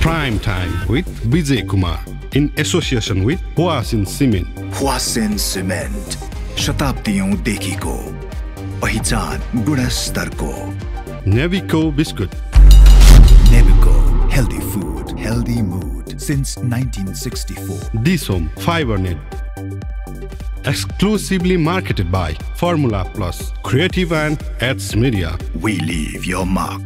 Prime Time with Vijay Kumar in association with Huasin Cement. Huasin Cement, शताब्दियों देखी को पहिचान गुणस्तर ko. Navico biscuit. Navico, healthy food, healthy mood since 1964. Disom Fibernet. Exclusively marketed by Formula Plus, Creative and Ads Media. We leave your mark.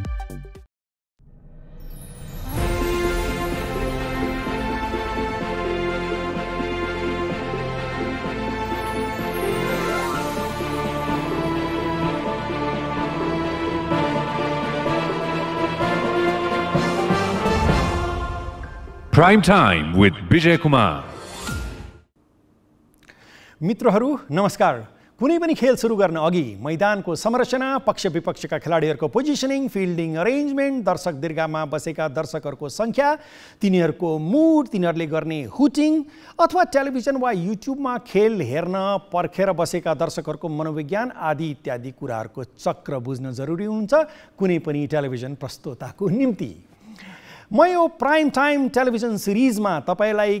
Prime time with Vijay Kumar मित्रहरू नमस्कार कुनै पनि खेल सुरु गर्न अघि मैदानको संरचना पक्ष विपक्षका खेलाडीहरूको पोजिसनिङ फिल्डिङ अरेन्जमेन्ट दर्शक दीर्घामा बसेका दर्शकहरूको सङ्ख्या तिनीहरूको मुड तिनीहरूले गर्ने हुटिङ अथवा टेलिभिजन वा युट्युबमा खेल हेर्न पर्खेर बसेका दर्शकहरूको मनोविज्ञान आदि इत्यादि कुराहरूको चक्र बुझ्न जरुरी हुन्छ कुनै पनि टेलिभिजन प्रस्तुताको निम्ति म यो प्राइम टाइम टेलिभिजन सिरिजमा तपाईँलाई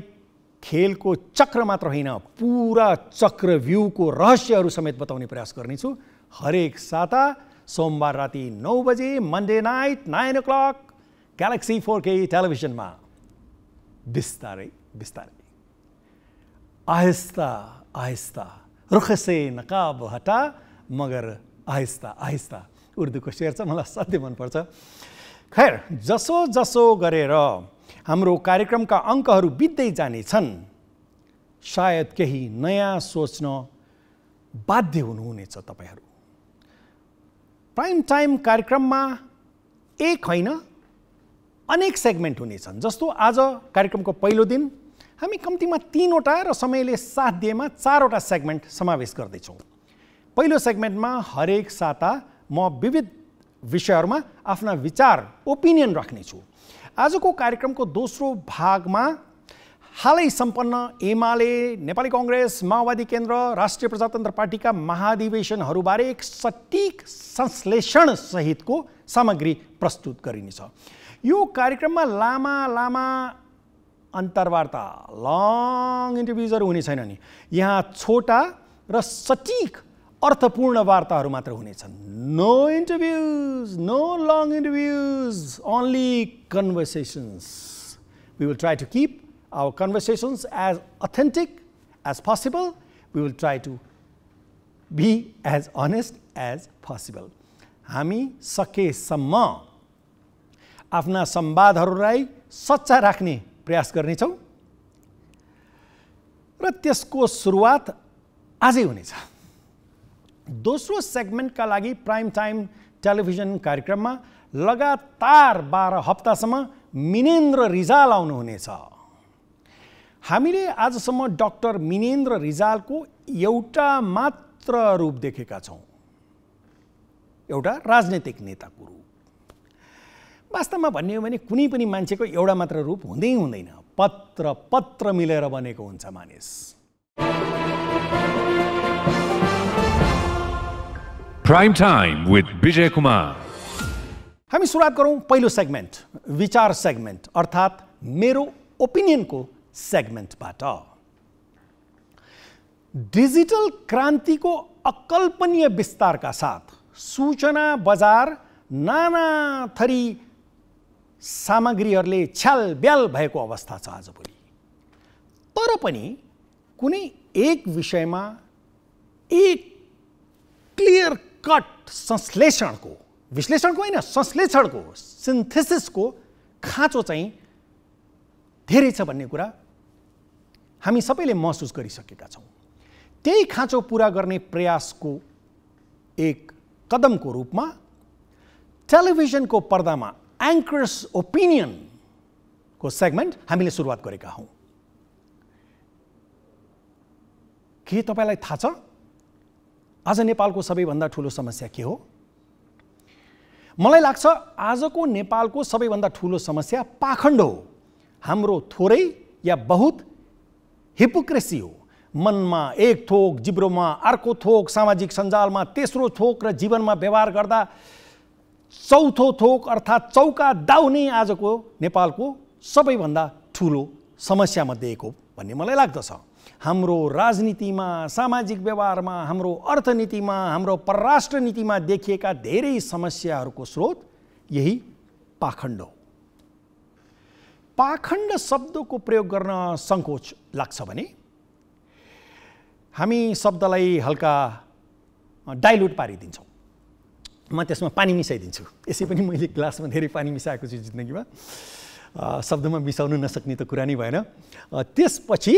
खेलको चक्र मात्र होइन पुरा चक्र भ्यूको रहस्यहरू समेत बताउने प्रयास गर्नेछु हरेक साता सोमबार राति नौ बजे Monday night nine o'clock Galaxy four K टेलिभिजनमा बिस्तारै बिस्तारै आहिस्ता आहिस्ता रुखसे नकाब हटा मगर आहिस्ता आहिस्ता उर्दूको सेयर चाहिँ मलाई असाध्यै मनपर्छ खैर जसो जसो गरेर हाम्रो कार्यक्रमका अङ्कहरू बित्दै जानेछन् सायद केही नयाँ सोच्न बाध्य हुनुहुनेछ तपाईँहरू प्राइम टाइम कार्यक्रममा एक होइन अनेक सेगमेन्ट हुनेछन् जस्तो आज कार्यक्रमको पहिलो दिन हामी कम्तीमा तिनवटा र समयले साथ दिएमा चारवटा सेगमेन्ट समावेश गर्दैछौँ पहिलो सेगमेन्टमा हरेक साता म विविध विषय में आफ्ना विचार ओपिनियन राख्नेछु आजको कार्यक्रमको दोस्रो भागमा हालै सम्पन्न एमाले नेपाली कङ्ग्रेस माओवादी केन्द्र राष्ट्रिय प्रजातन्त्र पार्टीका महाधिवेशनहरूबारे एक सहित को सामग्री प्रस्तुत गरिनेछ कार्यक्रम में लामा लामा अन्तर्वार्ता लंग इंटरव्यूजर होने यहाँ छोटा र सटिक अर्थपूर्ण वार्ताहरू मात्र हुनेछन् no interviews no long interviews only conversations we will try to keep our conversations as authentic as possible we will try to be as honest as possible हामी सकेसम्म आफ्ना संवादहरूलाई सच्चा राख्ने प्रयास गर्नेछौँ र त्यसको सुरुवात आजै हुनेछ दोस्रो सेगमेन्टका लागि प्राइम टाइम टेलिभिजन कार्यक्रममा लगातार बाह्र हप्तासम्म मिनेन्द्र रिजाल आउनुहुनेछ हामीले आजसम्म डक्टर मिनेन्द्र रिजालको एउटा मात्र रूप देखेका छौँ एउटा राजनैतिक नेताको रूप वास्तवमा भन्ने हो भने कुनै पनि मान्छेको एउटा मात्र रूप हुँदै हुँदैन पत्र पत्र मिलेर बनेको हुन्छ मानिस prime time with Vijay Kumar हामी सुरुवात गरौँ पहिलो सेगमेन्ट विचार सेगमेन्ट अर्थात् मेरो ओपिनियनको सेगमेन्टबाट डिजिटल क्रान्तिको अकल्पनीय विस्तारका साथ सूचना बजार नाना थरी सामग्रीहरूले ब्याल भएको अवस्था छ आजभोलि तर पनि कुनै एक विषयमा एक क्लियर कट संश्लेषणको विश्लेषणको होइन संश्लेषणको सिन्थेसिसको खाँचो चाहिँ धेरै छ भन्ने कुरा हामी सबैले महसुस गरिसकेका छौँ त्यही खाँचो पुरा गर्ने प्रयासको एक कदमको रूपमा टेलिभिजनको पर्दामा एङ्कर्स ओपिनियनको सेगमेन्ट हामीले सुरुवात गरेका हौँ के तपाईँलाई थाहा छ आज नेपालको सबैभन्दा ठुलो समस्या के हो मलाई लाग्छ आजको नेपालको सबैभन्दा ठुलो समस्या पाखण्ड हो हाम्रो थोरै या बहुत हिपोक्रेसी हो मनमा एक थोक जिब्रोमा अर्को थोक सामाजिक सञ्जालमा तेस्रो थोक र जीवनमा व्यवहार गर्दा चौथो थोक अर्थात् चौका दाउ नै आजको नेपालको सबैभन्दा ठुलो समस्यामध्ये एक हो भन्ने मलाई लाग्दछ हाम्रो राजनीतिमा सामाजिक व्यवहारमा हाम्रो अर्थनीतिमा हाम्रो परराष्ट्र नीतिमा देखिएका धेरै समस्याहरूको स्रोत यही पाखण्ड हो पाखण्ड शब्दको प्रयोग गर्न सङ्कोच लाग्छ भने हामी शब्दलाई हल्का डाइल्युट पारिदिन्छौँ म त्यसमा पानी मिसाइदिन्छु यसै पनि मैले ग्लासमा धेरै पानी मिसाएको छु जिन्दगीमा शब्दमा मिसाउनु नसक्ने त कुरा नै भएन त्यसपछि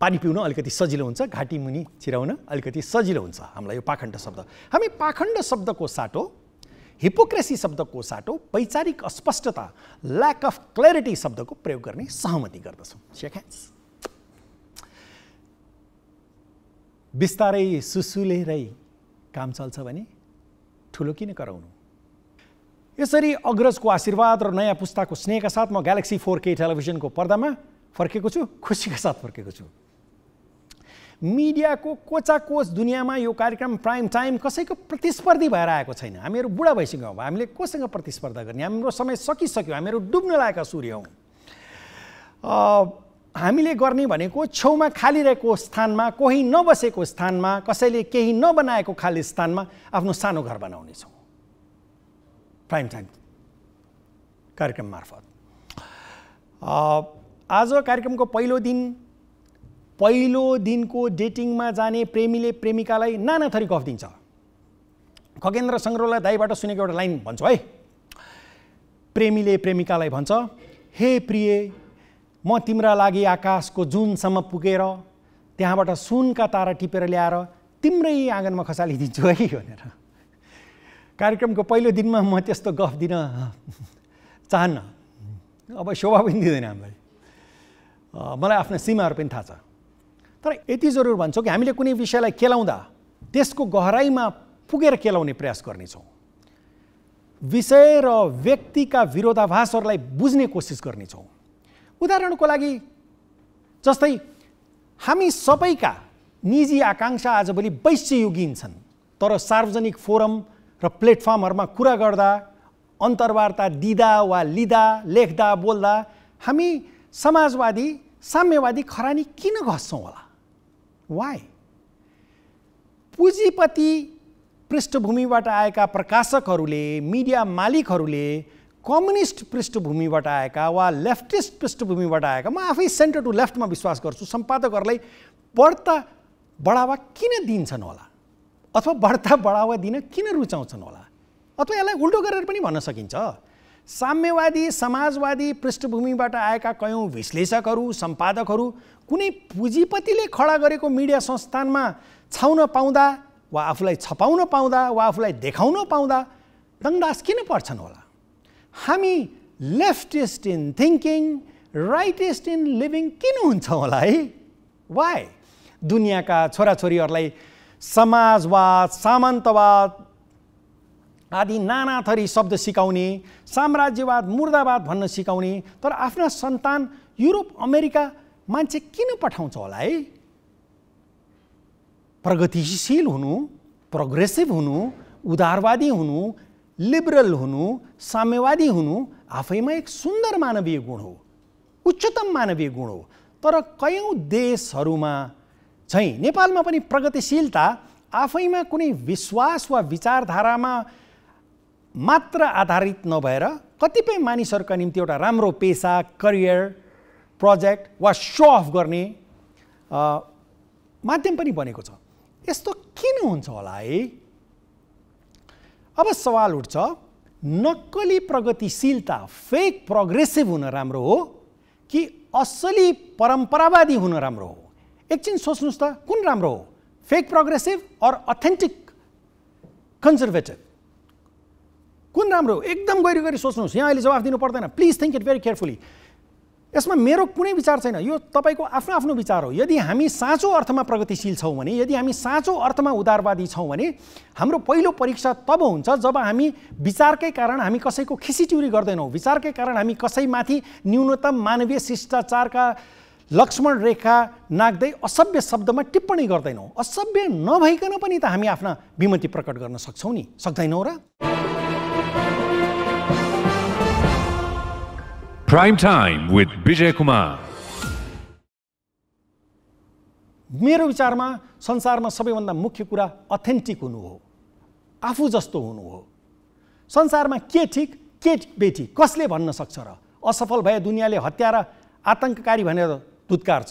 पानी पिउन अलिकति सजिलो हुन्छ घाँटी मुनि चिराउन अलिकति सजिलो हुन्छ हामीलाई यो पाखण्ड शब्द हामी पाखण्ड शब्दको साटो हिपोक्रेसी शब्दको साटो वैचारिक अस्पष्टता ल्याक अफ क्ल्यारिटी शब्दको प्रयोग गर्ने सहमति गर्दछौँ सेकेन्ड्स बिस्तारै सुसुलेरै काम चल्छ भने ठुलो किन कराउनु यसरी अग्रजको आशीर्वाद र नयाँ पुस्ताको स्नेहका साथ म ग्यालेक्सी फोर के टेलिभिजनको पर्दामा फर्केको छु खुसीका साथ फर्केको छु मिडियाको कोचाकोच दुनियाँमा यो कार्यक्रम प्राइम टाइम कसैको प्रतिस्पर्धी भएर आएको छैन हामीहरू बुढा भइसक्यो हामीले कोसँग प्रतिस्पर्धा गर्ने हाम्रो समय सकिसक्यो हामीहरू डुब्न लागेका सूर्य हौँ हामीले गर्ने भनेको छेउमा खाली रहेको स्थानमा कोही नबसेको स्थानमा कसैले केही नबनाएको खाली स्थानमा आफ्नो सानो घर बनाउनेछौँ प्राइम टाइम कार्यक्रम मार्फत आज कार्यक्रमको पहिलो दिन पहिलो दिनको डेटिङमा जाने प्रेमीले प्रेमिकालाई नाना थरी गफ दिन्छ खगेन्द्र सङ्ग्रहलाई दाईबाट सुनेको एउटा लाइन भन्छु है प्रेमीले प्रेमिकालाई भन्छ हे प्रिय म तिम्रा लागि आकाशको जुनसम्म पुगेर त्यहाँबाट सुनका तारा टिपेर ल्याएर तिम्रै आँगनमा खसालिदिन्छु है भनेर कार्यक्रमको पहिलो दिनमा म त्यस्तो गफ दिन चाहन्न अब शोभा पनि दिँदैन हामीलाई मलाई आफ्नो सीमाहरू पनि थाहा छ तर यति जरुर भन्छौँ कि हामीले कुनै विषयलाई केलाउँदा त्यसको गहराइमा पुगेर केलाउने प्रयास गर्नेछौँ विषय र व्यक्तिका विरोधाभासहरूलाई बुझ्ने कोसिस गर्नेछौँ उदाहरणको लागि जस्तै हामी सबैका निजी आकाङ्क्षा आजभोलि वैश्ययुगीन छन् तर सार्वजनिक फोरम र प्लेटफर्महरूमा कुरा गर्दा अन्तर्वार्ता दिँदा वा लिँदा लेख्दा बोल्दा हामी समाजवादी साम्यवादी खरानी किन घस्छौँ होला वाइ पुँजीपति पृष्ठभूमिबाट आएका प्रकाशकहरूले मिडिया मालिकहरूले कम्युनिस्ट पृष्ठभूमिबाट आएका वा लेफ्टिस्ट पृष्ठभूमिबाट आएका म आफै सेन्टर टु लेफ्टमा विश्वास गर्छु सम्पादकहरूलाई बढ्ता बढावा किन दिन्छन् होला अथवा बढ्ता बढावा दिन किन रुचाउँछन् होला अथवा यसलाई उल्टो गरेर पनि भन्न सकिन्छ साम्यवादी समाजवादी पृष्ठभूमिबाट आएका कयौँ विश्लेषकहरू सम्पादकहरू कुनै पुँजीपतिले खडा गरेको मिडिया संस्थानमा छाउन पाउँदा वा आफूलाई छपाउन पाउँदा वा आफूलाई देखाउन पाउँदा दण्डास किन पर्छन् होला हामी leftest in thinking rightest in living किन हुन्छ होला है वाइ दुनियाँका छोराछोरीहरूलाई समाजवाद सामन्तवाद आदि नाना थरी शब्द सिकाउने साम्राज्यवाद मुर्दावाद भन्न सिकाउने तर आफ्ना सन्तान युरोप अमेरिका मान्छे किन पठाउँछ होला है प्रगतिशील हुनु प्रोग्रेसिभ हुनु उदारवादी हुनु लिबरल हुनु साम्यवादी हुनु आफैमा एक सुन्दर मानवीय गुण हो उच्चतम मानवीय गुण हो तर कयौँ देशहरूमा चाहिँ नेपालमा पनि प्रगतिशीलता आफैमा कुनै विश्वास वा विचारधारामा मात्र आधारित नभएर कतिपय मानिसहरूका निम्ति एउटा राम्रो पेसा करियर प्रोजेक्ट वा सो अफ गर्ने माध्यम पनि बनेको छ यस्तो किन हुन्छ होला है अब सवाल उठ्छ नक्कली प्रगतिशीलता फेक प्रोग्रेसिभ हुन राम्रो हो कि असली परम्परावादी हुन राम्रो हो एकछिन सोच्नुहोस् त कुन राम्रो हो fake progressive or authentic conservative कुन राम्रो हो एकदम गहिरो गरी सोच्नुहोस् यहाँ अहिले जवाफ दिनु पर्दैन please think it very carefully यसमा मेरो कुनै विचार छैन यो तपाईँको आफ्नो आफ्नो विचार हो यदि हामी साँचो अर्थमा प्रगतिशील छौँ भने यदि हामी साँचो अर्थमा उदारवादी छौँ भने हाम्रो पहिलो परीक्षा तब हुन्छ जब हामी विचारकै कारण हामी कसैको खिसिचुरी गर्दैनौँ विचारकै कारण हामी कसैमाथि न्यूनतम मानवीय शिष्टाचारका लक्ष्मण रेखा नाग्दै असभ्य शब्दमा टिप्पणी गर्दैनौँ असभ्य नभइकन पनि त हामी आफ्ना विमति प्रकट गर्न सक्छौँ नि सक्दैनौँ र Prime Time with Vijay Kumar. मेरो विचारमा संसारमा सबैभन्दा मुख्य कुरा अथेन्टिक हुनु हो आफू जस्तो हुनु हो संसारमा के ठिक के बेठी कसले भन्न सक्छ र असफल भए दुनियाँले हत्या र आतङ्ककारी भनेर धुत्कार्छ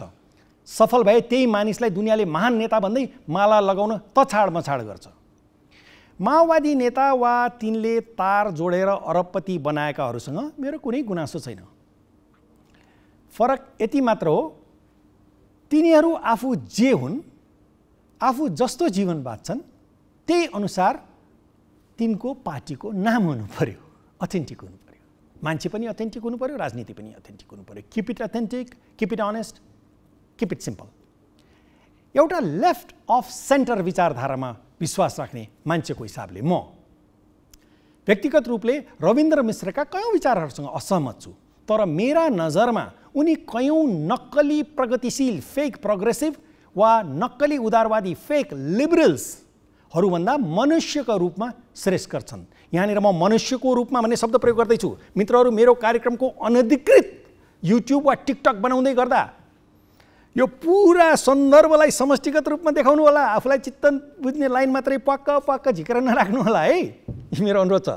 सफल भए त्यही मानिसलाई दुनियाँले महान नेता भन्दै माला लगाउन तछाड मछाड गर्छ माओवादी नेता वा तिनले तार जोडेर अरबपति बनाएकाहरूसँग मेरो कुनै गुनासो छैन फरक यति मात्र हो तिनीहरू आफू जे हुन् आफू जस्तो जीवन बाँच्छन् त्यही अनुसार तिनको पार्टीको नाम हुनु पऱ्यो अथेन्टिक हुनु पऱ्यो मान्छे पनि अथेन्टिक हुनु पऱ्यो राजनीति पनि अथेन्टिक हुनु पऱ्यो keep it authentic keep it honest keep it simple एउटा लेफ्ट अफ सेन्टर विचारधारामा विश्वास राख्ने मान्छेको हिसाबले म व्यक्तिगत रूपले रविन्द्र मिश्रका कयौँ विचारहरूसँग असहमत छु तर मेरा नजरमा उनी कयौँ नक्कली प्रगतिशील फेक प्रोग्रेसिभ वा नक्कली उदारवादी फेक लिबरल्सहरूभन्दा मनुष्यको रूपमा श्रेष्ठकर छन् यहाँनिर म मनुष्यको रूपमा भन्ने शब्द प्रयोग गर्दैछु मित्रहरू मेरो कार्यक्रमको अनधिकृत युट्युब वा टिकटक बनाउँदै गर्दा यो पुरा सन्दर्भलाई समष्टिगत रूपमा देखाउनु होला आफूलाई चित्त बुझ्ने लाइन मात्रै पक्क पक्क झिकेर नराख्नु होला है मेरो अनुरोध छ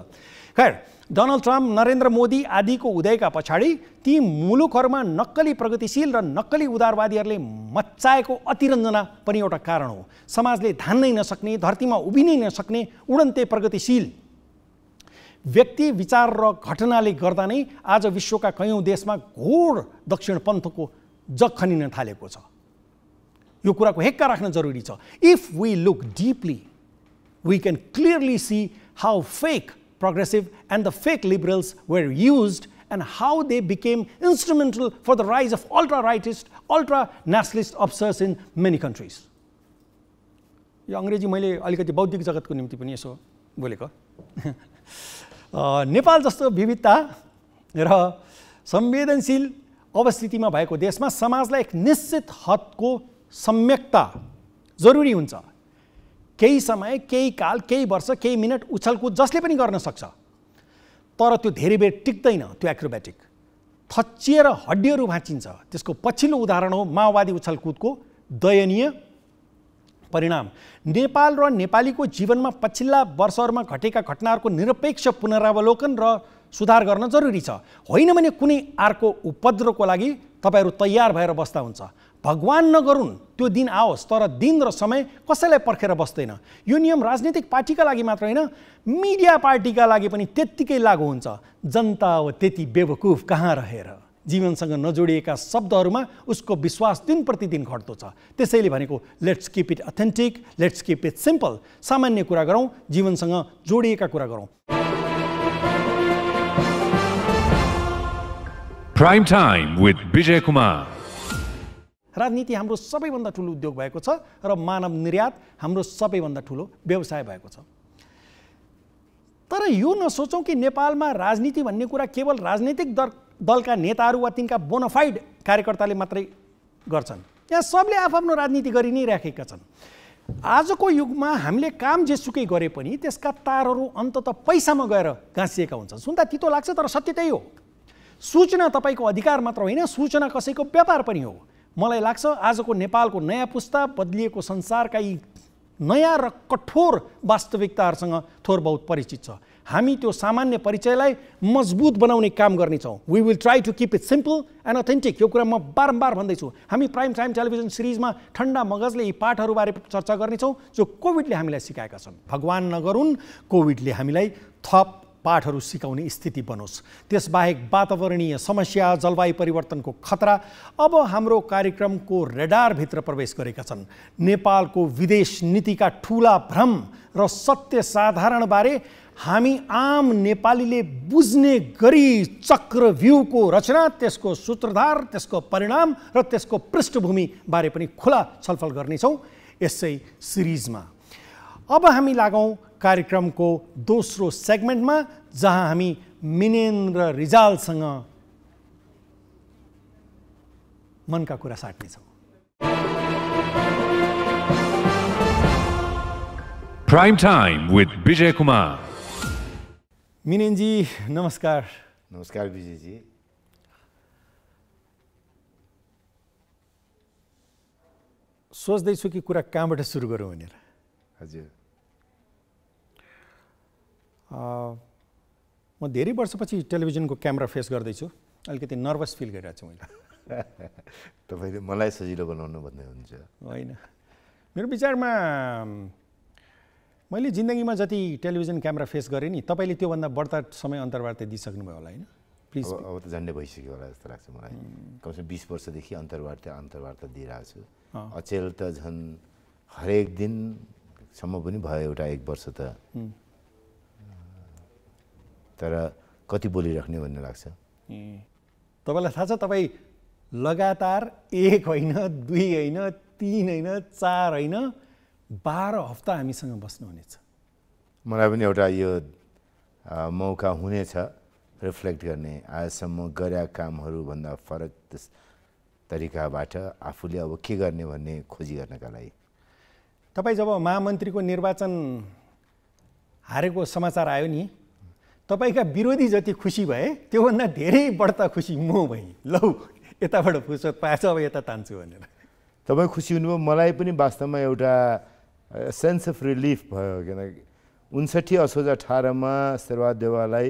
खैर डोनाल्ड ट्रम्प नरेन्द्र मोदी आदिको उदयका पछाडि ती मुलुकहरूमा नक्कली प्रगतिशील र नक्कली उदारवादीहरूले मच्चाएको अतिरञ्जना पनि एउटा कारण हो समाजले धान्नै नसक्ने धरतीमा उभिनै नसक्ने उडन्ते प्रगतिशील व्यक्ति विचार र घटनाले गर्दा नै आज विश्वका कयौँ देशमा घोर दक्षिणपन्थको जग खनिन थालेको छ यो कुराको हेक्का राख्न जरुरी छ if we look deeply we can clearly see how fake progressive and the fake liberals were used and how they became instrumental for the rise of ultra-rightist, ultra-nationalist officers in many countries. यो अङ्ग्रेजी मैले अलिकति बौद्धिक जगतको निम्ति पनि यसो बोलेको नेपाल जस्तो विविधता र संवेदनशील अवस्थितिमा भएको देशमा समाजलाई एक निश्चित हदको सम्यकता जरुरी हुन्छ केही समय केही काल केही वर्ष केही मिनट उछलकुद जसले पनि गर्न सक्छ तर त्यो धेरै बेर टिक्दैन त्यो एक्रोब्याटिक थचिएर हड्डीहरू भाँचिन्छ त्यसको पछिल्लो उदाहरण हो माओवादी उछलकुदको दयनीय परिणाम नेपाल र नेपालीको जीवनमा पछिल्ला वर्षहरूमा घटेका घटनाहरूको निरपेक्ष पुनरावलोकन र सुधार गर्न जरुरी छ होइन भने कुनै अर्को उपद्रवको लागि तपाईँहरू तयार भएर बस्दा हुन्छ भगवान् नगरून् त्यो दिन आओस् तर दिन र समय कसैलाई पर्खेर बस्दैन यो नियम राजनीतिक पार्टीका लागि मात्र होइन मिडिया पार्टीका लागि पनि त्यत्तिकै लागु हुन्छ जनता अब त्यति बेवकुफ कहाँ रहेर जीवनसँग नजोडिएका शब्दहरूमा उसको विश्वास दिन प्रतिदिन घट्दो छ त्यसैले भनेको let's keep it authentic let's keep it simple सामान्य कुरा गरौँ जीवनसँग जोडिएका कुरा गरौँ Prime Time with Vijay Kumar. राजनीति हाम्रो सबैभन्दा ठुलो उद्योग भएको छ र मानव निर्यात हाम्रो सबैभन्दा ठुलो व्यवसाय भएको छ तर यो नसोचौँ कि नेपालमा राजनीति भन्ने कुरा केवल राजनीतिक दल दलका नेताहरू वा तिनका बोनाफाइड कार्यकर्ताले मात्रै गर्छन् यहाँ सबले आफ्नो राजनीति गरि नै राखेका छन् आजको युगमा हामीले काम जेसुकै गरे पनि त्यसका तारहरू अन्तत पैसामा गएर गाँसिएका हुन्छन् सुन्दा तितो लाग्छ तर सत्य त्यही हो सूचना तपाईँको अधिकार मात्र होइन सूचना कसैको व्यापार पनि हो मलाई लाग्छ आजको नेपालको नयाँ पुस्ता बदलिएको संसारका यी नयाँ र कठोर वास्तविकताहरूसँग थोर बहुत परिचित छ हामी त्यो सामान्य परिचयलाई मजबुत बनाउने काम गर्नेछौँ we will try to keep it simple and authentic यो कुरा म बारम्बार भन्दैछु हामी प्राइम टाइम टेलिभिजन सिरिजमा ठन्डा मगजले यी पाठहरूबारे चर्चा गर्नेछौँ जो कोभिडले हामीलाई सिकाएका छन् भगवान् नगरून् कोभिडले हामीलाई थप पाठहरू सिकाउने स्थिति बनोस् त्यसबाहेक वातावरणीय समस्या जलवायु परिवर्तनको खतरा अब हाम्रो कार्यक्रमको रेडारभित्र प्रवेश गरेका छन् नेपालको विदेश नीतिका ठुला भ्रम र सत्य साधारणबारे हामी आम नेपालीले बुझ्ने गरी चक्रव्यूको रचना त्यसको सूत्रधार त्यसको परिणाम र त्यसको पृष्ठभूमिबारे पनि खुला छलफल गर्नेछौँ यसै सिरिजमा अब हामी लागौँ कार्यक्रमको दोस्रो सेगमेन्टमा जहाँ हामी मिनेन्द्र रिजालसँग मनका कुरा साट्नेछौँ prime time with Vijay Kumar मिनेनजी नमस्कार नमस्कार विजयजी सोच्दैछु कि कुरा कहाँबाट सुरु गरौँ भनेर हजुर म धेरै वर्षपछि टेलिभिजनको क्यामेरा फेस गर्दैछु अलिकति नर्भस फिल गरिरहेको छु मैले तपाईँले मलाई सजिलो बनाउनु भन्दै हुन्छ होइन मेरो विचारमा मैले जिन्दगीमा जति टेलिभिजन क्यामेरा फेस गरेँ नि तपाईँले त्योभन्दा बढ्ता समय अन्तर्वार्ता दिइसक्नुभयो होला होइन प्लिज अब त झन्डै भइसक्यो होला जस्तो लाग्छ मलाई कमसेकम बिस वर्षदेखि अन्तर्वार्ता अन्तर्वार्ता दिइरहेको छु अचेल त झन् हरेक दिनसम्म पनि भयो एउटा एक वर्ष त तर कति बोलिराख्ने भन्ने लाग्छ तपाईँलाई थाहा छ तपाईँ लगातार एक होइन दुई होइन तिन होइन चार होइन बाह्र हप्ता हामीसँग बस्नुहुनेछ मलाई पनि एउटा यो मौका हुनेछ रिफ्लेक्ट गर्ने आजसम्म गरेका कामहरूभन्दा फरक तरिकाबाट आफूले अब के गर्ने भन्ने खोजी गर्नका लागि तपाईँ जब महामन्त्रीको निर्वाचन हारेको समाचार आयो नि तपाईँका विरोधी जति खुसी भए त्योभन्दा धेरै बढ्ता खुसी म भएँ लौ यताबाट फुर्सद पाएछ अब यता तान्छु भनेर तपाईँ खुसी हुनुभयो मलाई पनि वास्तवमा एउटा सेन्स अफ रिलिफ भयो किनकि उन्सठी असोज अठारमा शेरवाद देवालाई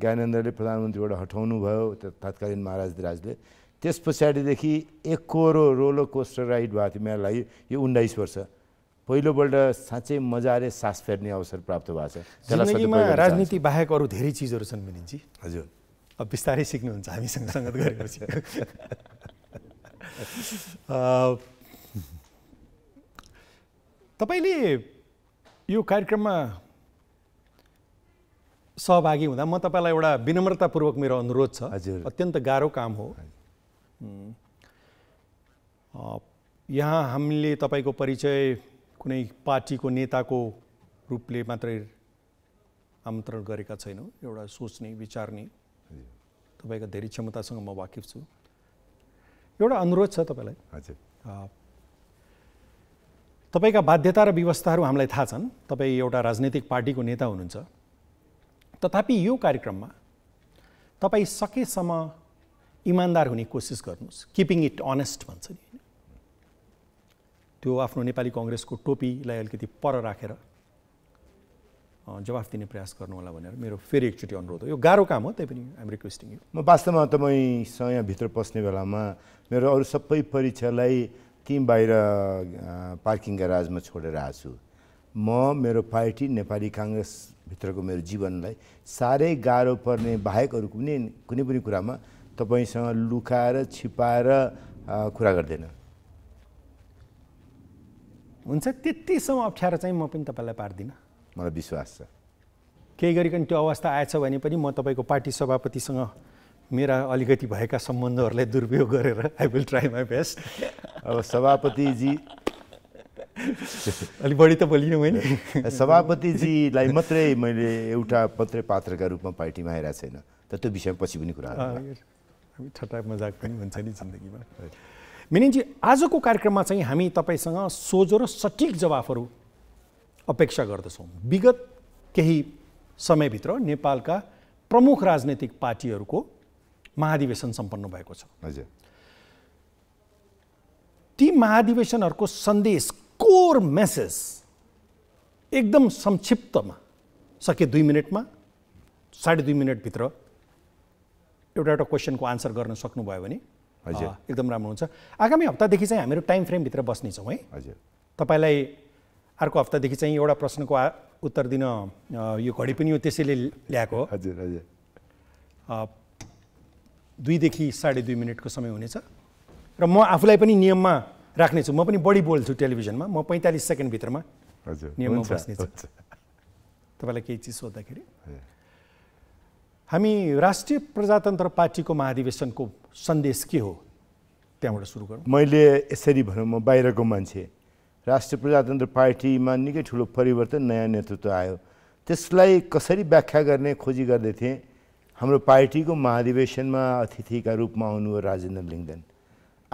ज्ञानेन्द्रले प्रधानमन्त्रीबाट हटाउनु भयो तत्कालीन महाराज दिराजले त्यस पछाडिदेखि एकरो रोलो कोस्टर राइड भएको थियो मेरो लागि यो उन्नाइस वर्ष पहिलोपल्ट साँच्चै मजाले सास फेर्ने अवसर प्राप्त भएको छ जिन्दगीमा राजनीति बाहेक अरू धेरै चिजहरू छन् मिनिन्जी हजुर अब बिस्तारै सिक्नुहुन्छ हामीसँग सङ्गत गरेपछि तपाईँले यो कार्यक्रममा सहभागी हुँदा म तपाईँलाई एउटा विनम्रतापूर्वक मेरो अनुरोध छ हजुर अत्यन्त गाह्रो काम हो यहाँ हामीले तपाईँको परिचय कुनै पार्टीको नेताको रूपले मात्रै आमन्त्रण गरेका छैनौँ एउटा सोच्ने विचार्ने तपाईँको धेरै क्षमतासँग म वाकिफ छु एउटा अनुरोध छ तपाईँलाई हजुर तपाईँका बाध्यता र व्यवस्थाहरू हामीलाई थाहा छन् तपाईँ एउटा राजनैतिक पार्टीको नेता हुनुहुन्छ तथापि यो कार्यक्रममा तपाईँ सकेसम्म इमान्दार हुने कोसिस गर्नुहोस् किपिङ इट अनेस्ट भन्छ नि होइन त्यो आफ्नो नेपाली कङ्ग्रेसको टोपीलाई अलिकति पर राखेर जवाफ दिने प्रयास गर्नुहोला भनेर मेरो फेरि एकचोटि अनुरोध हो यो गाह्रो काम हो पनि आइम रिक्वेस्टिङ यु म वास्तवमा तपाईँसँग यहाँ भित्र पस्ने बेलामा मेरो अरू सबै परीक्षालाई ती बाहिर पार्किङ गराजमा छोडेर आएको छु म मेरो पार्टी नेपाली काङ्ग्रेसभित्रको मेरो जीवनलाई साह्रै गाह्रो पर्ने बाहेक अरू कुनै कुनै पनि कुरामा तपाईँसँग लुकाएर छिपाएर कुरा गर्दैन हुन्छ त्यतिसम्म अप्ठ्यारो चाहिँ म पनि तपाईँलाई पार्दिनँ मलाई विश्वास छ केही गरिकन त्यो अवस्था आएछ भने पनि म तपाईँको पार्टी सभापतिसँग मेरा अलिकति भएका सम्बन्धहरूलाई दुरुपयोग गरेर I will try my best अब सभापतिजी अलिक बढी त बोलिनँ मैले सभापतिजीलाई मात्रै मैले एउटा पत्र पात्रका रूपमा पार्टीमा आइरहेको छैन तर त्यो विषयमा पछि पनि कुरा ठट्टा मजाक पनि हुन्छ नि जिन्दगीमा मिनिनजी आजको कार्यक्रममा चाहिँ हामी तपाईँसँग सोझो र सठिक जवाफहरू अपेक्षा गर्दछौँ विगत केही समयभित्र नेपालका प्रमुख राजनैतिक पार्टीहरूको महाधिवेशन सम्पन्न भएको छ हजुर ती महाधिवेशनहरूको सन्देश कोर मेसेज एकदम संक्षिप्तमा सके दुई मिनटमा साढे दुई मिनटभित्र एउटा एउटा क्वेसनको आन्सर गर्न सक्नुभयो भने हजुर एकदम राम्रो हुन्छ आगामी हप्तादेखि चाहिँ हामीहरू टाइम फ्रेमभित्र बस्नेछौँ है हजुर तपाईँलाई अर्को हप्तादेखि चाहिँ एउटा प्रश्नको उत्तर दिन यो घडी पनि हो त्यसैले ल्याएको हो हजुर हजुर दुईदेखि साढे दुई मिनटको समय हुनेछ र म आफूलाई पनि नियममा राख्नेछु म पनि बढी बोल्छु टेलिभिजनमा म पैँतालिस सेकेन्डभित्रमा हजुर नियममा बस्नेछु तपाईँलाई केही चिज सोद्धाखेरि हामी राष्ट्रिय प्रजातन्त्र पार्टीको महाधिवेशनको सन्देश के हो त्यहाँबाट सुरु गरौँ मैले यसरी भनौँ म बाहिरको मान्छे राष्ट्रिय प्रजातन्त्र पार्टीमा निकै ठुलो परिवर्तन नयाँ नेतृत्व आयो त्यसलाई कसरी व्याख्या गर्ने खोजी गर्दै थिएँ हाम्रो पार्टीको महाधिवेशनमा अतिथिका रूपमा आउनुभयो राजेन्द्र लिङ्गदेन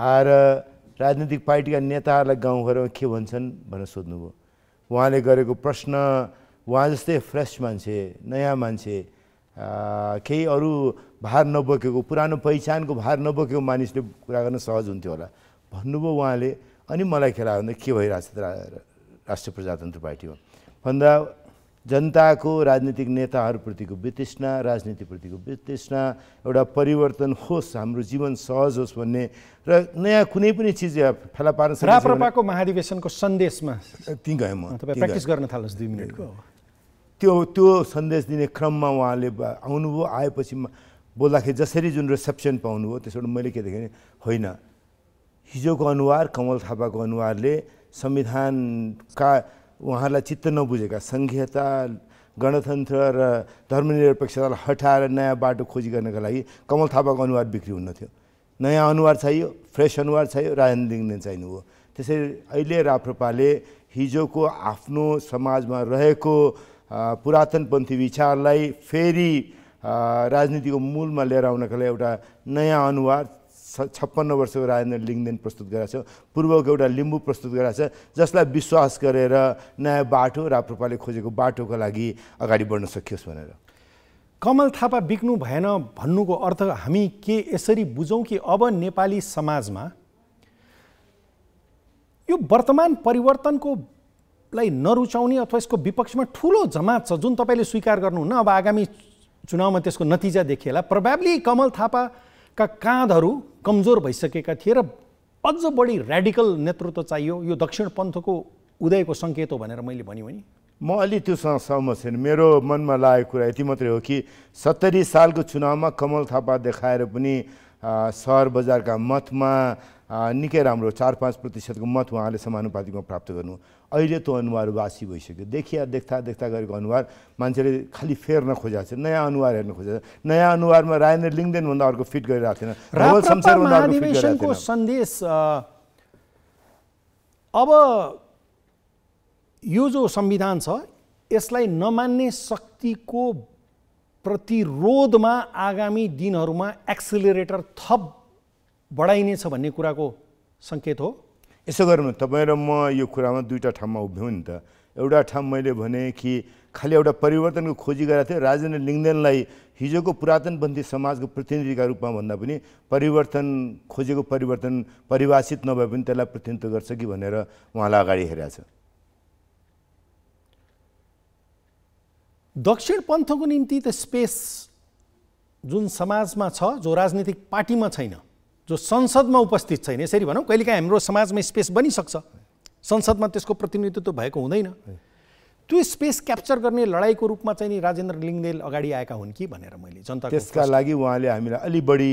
आएर राजनीतिक पार्टीका नेताहरूलाई गाउँघरमा के भन्छन् भनेर सोध्नुभयो उहाँले गरेको प्रश्न उहाँ जस्तै फ्रेस मान्छे नयाँ मान्छे केही अरू भार नबोकेको पुरानो पहिचानको भार नबोकेको मानिसले कुरा गर्न सहज हुन्थ्यो होला भन्नुभयो उहाँले अनि मलाई खेला भन्दा के भइरहेछ त राष्ट्रिय प्रजातन्त्र पार्टीमा भन्दा जनताको राजनीतिक नेताहरूप्रतिको वितृष्णा राजनीतिप्रतिको वितृष्णा एउटा परिवर्तन होस् हाम्रो जीवन सहज होस् भन्ने र नयाँ कुनै पनि चिज फेला पार्न राप्रपाको महाधिवेशनको सन्देशमा ती गएँ म प्र्याक्टिस गर्न थालोस् दुई मिनटको त्यो त्यो सन्देश दिने क्रममा उहाँले आउनुभयो आएपछि बोल्दाखेरि जसरी जुन रिसेप्सन पाउनुभयो त्यसबाट मैले के देखेँ होइन हिजोको अनुहार कमल थापाको अनुहारले संविधानका उहाँलाई चित्त नबुझेका सङ्घीयता गणतन्त्र र धर्मनिरपेक्षतालाई हटाएर नयाँ बाटो खोजी गर्नका लागि कमल थापाको अनुहार बिक्री थियो नयाँ अनुहार चाहियो फ्रेस अनुहार चाहियो राजनीति चाहिनु हो त्यसरी अहिले राप्रपाले हिजोको आफ्नो समाजमा रहेको पुरातनपन्थी विचारलाई फेरि राजनीतिको मूलमा लिएर आउनको लागि एउटा नयाँ अनुहार छप्पन्न वर्षको राजेन्द्र लिङ्गदेन प्रस्तुत गराएको छ पूर्वको एउटा लिम्बू प्रस्तुत गराएको छ जसलाई विश्वास गरेर नयाँ बाटो राप्रपाले खोजेको बाटोको लागि अगाडि बढ्न सकियोस् भनेर कमल थापा बिक्नु भएन भन्नुको अर्थ हामी के यसरी बुझौँ कि अब नेपाली समाजमा यो वर्तमान परिवर्तनको लाई नरुचाउने अथवा यसको विपक्षमा ठुलो जमात छ जुन तपाईँले स्वीकार गर्नुहुन्न अब आगामी चुनावमा त्यसको नतिजा देखिएला प्रभावली कमल थापाका काँधहरू कमजोर भइसकेका थिए र अझ बढी ऱ्याडिकल नेतृत्व चाहियो यो दक्षिण पन्थको उदयको सङ्केत हो भनेर मैले भन्यो भने म अलि त्योसँग सहमत छैन मेरो मनमा लागेको कुरा यति मात्रै हो कि सत्तरी सालको चुनावमा कमल थापा देखाएर पनि सहर बजारका मतमा निकै राम्रो चार पाँच प्रतिशतको मत उहाँले समानुपातिकमा प्राप्त गर्नु अहिले त अनुहार बासी भइसक्यो देखिया देख्दा देख्दा गरेको अनुहार मान्छेले खालि फेर्न खोजेको छ नयाँ अनुहार हेर्न खोजेको छ नयाँ अनुहारमा लिङ्गदेन भन्दा अर्को फिट गरिरहेको थिएन सन्देश अब यो जो संविधान छ यसलाई नमान्ने शक्तिको प्रतिरोधमा आगामी दिनहरूमा एक्सिलेरेटर थप बढाइनेछ भन्ने कुराको सङ्केत हो यसो गरौँ तपाईँ र म यो कुरामा दुईवटा ठाउँमा उभ्यौँ नि त एउटा ठाउँ मैले भने कि खालि एउटा परिवर्तनको खोजी गरेको थिएँ राजेन्द्र लिङ्गदेनलाई हिजोको पुरातनपन्थी समाजको प्रतिनिधिका रूपमा भन्दा पनि परिवर्तन खोजेको परिवर्तन परिभाषित नभए पनि त्यसलाई प्रतिनिधित्व गर्छ कि भनेर उहाँलाई अगाडि हेरेको छ दक्षिण पन्थको निम्ति त स्पेस जुन समाजमा छ जो राजनीतिक पार्टीमा छैन जो संसदमा उपस्थित छैन यसरी भनौँ कहिलेकाहीँ हाम्रो समाजमा स्पेस बनिसक्छ संसदमा त्यसको प्रतिनिधित्व भएको हुँदैन त्यो स्पेस क्याप्चर गर्ने लडाइँको रूपमा चाहिँ नि राजेन्द्र लिङ्गदेल अगाडि आएका हुन् कि भनेर मैले जनता त्यसका लागि उहाँले हामीलाई अलि बढी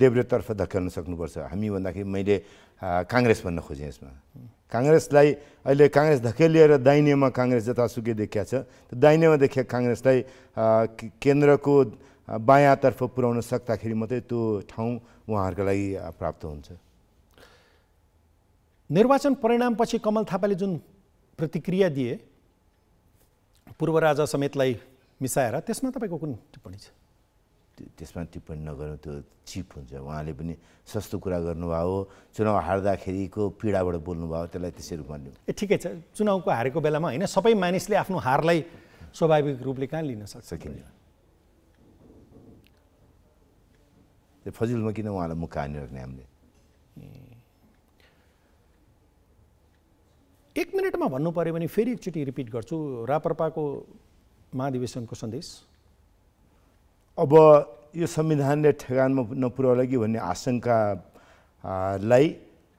देब्रेतर्फ धक्काउन सक्नुपर्छ हामी भन्दाखेरि मैले काङ्ग्रेस भन्न खोजेँ यसमा काङ्ग्रेसलाई अहिले काङ्ग्रेस धकेलिएर दाहिनेमा काङ्ग्रेस जतासुकै देखिया छ दाहिनेमा देखिया काङ्ग्रेसलाई केन्द्रको बायाँतर्फ पुर्याउन सक्दाखेरि मात्रै त्यो ठाउँ उहाँहरूको लागि प्राप्त हुन्छ निर्वाचन परिणामपछि कमल थापाले जुन प्रतिक्रिया दिए पूर्व राजा समेतलाई मिसाएर त्यसमा तपाईँको कुन टिप्पणी छ त्यसमा टिप्पणी नगर्नु त्यो चिप हुन्छ उहाँले पनि सस्तो कुरा गर्नुभयो चुनाव हार्दाखेरिको पीडाबाट बोल्नुभयो त्यसलाई त्यसरी भन्नु ए ठिकै छ चुनावको हारेको बेलामा होइन सबै मानिसले आफ्नो हारलाई स्वाभाविक रूपले कहाँ लिन सक्छ सकिँदैन त्यो फजिलमा किन उहाँलाई मुख हानिराख्ने हामीले एक मिनटमा भन्नु पऱ्यो भने फेरि एकचोटि रिपिट गर्छु रापरपाको महाधिवेशनको सन्देश अब यो संविधानले ठेगानमा नपुर्याउला कि भन्ने आशंकालाई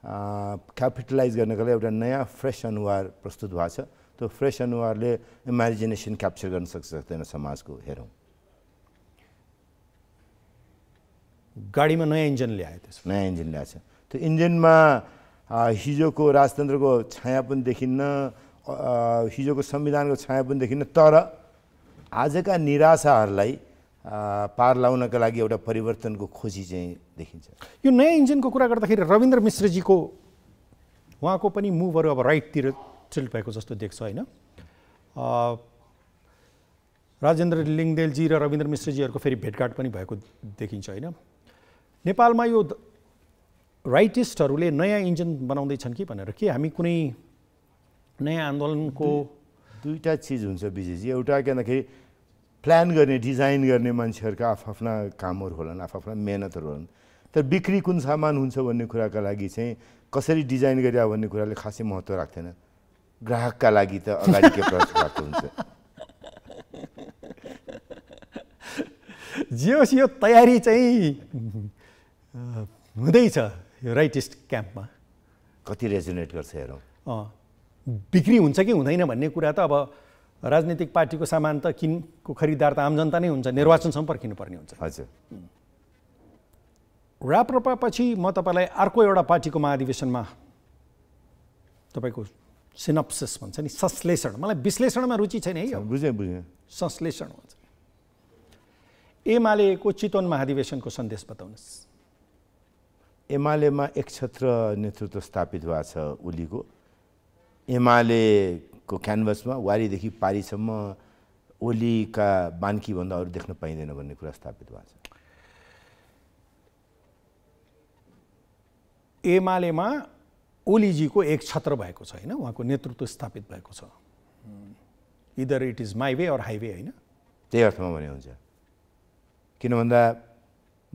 क्यापिटलाइज गर्नको लागि एउटा नयाँ फ्रेस अनुहार प्रस्तुत भएको छ त्यो फ्रेस अनुहारले इमेजिनेसन क्याप्चर गर्न सक्छ सक्दैन समाजको हेरौँ गाडीमा नयाँ इन्जिन ल्यायो त्यसको नयाँ इन्जिन ल्याएछ त्यो इन्जिनमा हिजोको राजतन्त्रको छाया पनि देखिन्न हिजोको संविधानको छाया पनि देखिन्न तर आजका निराशाहरूलाई पार लाउनका लागि एउटा परिवर्तनको खोजी चाहिँ देखिन्छ यो नयाँ इन्जिनको कुरा गर्दाखेरि रविन्द्र मिश्रजीको उहाँको पनि मुभहरू अब राइटतिर चिल्ड भएको जस्तो देख्छ होइन राजेन्द्र लिङ्गदेलजी र रविन्द्र मिश्रजीहरूको फेरि भेटघाट पनि भएको देखिन्छ होइन नेपालमा यो राइटिस्टहरूले नयाँ इन्जिन बनाउँदैछन् कि भनेर के हामी कुनै नयाँ आन्दोलनको दुईवटा चिज हुन्छ बिजेजी एउटा के भन्दाखेरि प्लान गर्ने डिजाइन गर्ने मान्छेहरूको आफआफ्ना कामहरू होलान् आफआफ्ना मेहनतहरू होलान् तर बिक्री कुन सामान हुन्छ भन्ने कुराका लागि चाहिँ कसरी डिजाइन गरे भन्ने कुराले खासै महत्त्व राख्दैन ग्राहकका लागि त अगाडि के प्राप्त हुन्छ जे होस् यो तयारी चाहिँ हुँदैछ यो राइटिस्ट क्याम्पमा कति रेजुनेट गर्छ हेरौँ बिक्री हुन्छ कि हुँदैन भन्ने कुरा त अब राजनीतिक पार्टीको सामान त किनको खरिदार त आम जनता नै हुन्छ निर्वाचनसम्म पर्खिनुपर्ने हुन्छ हजुर पछि म तपाईँलाई अर्को एउटा पार्टीको महाधिवेशनमा तपाईँको सिनप्सिस भन्छ नि संश्लेषण मलाई विश्लेषणमा रुचि छैन है बुझेँ बुझेँ संश्लेषण भन्छ एमालेको चितवन महाधिवेशनको सन्देश बताउनुहोस् एमालेमा एक क्षेत्र नेतृत्व स्थापित भएको छ ओलीको एमालेको क्यानभसमा वारीदेखि पारीसम्म ओलीका भन्दा अरू देख्न पाइँदैन भन्ने कुरा स्थापित भएको छ एमालेमा ओलीजीको एक छत्र भएको छ होइन उहाँको नेतृत्व स्थापित भएको छ either it is my way or highway होइन त्यही अर्थमा भने हुन्छ किन भन्दा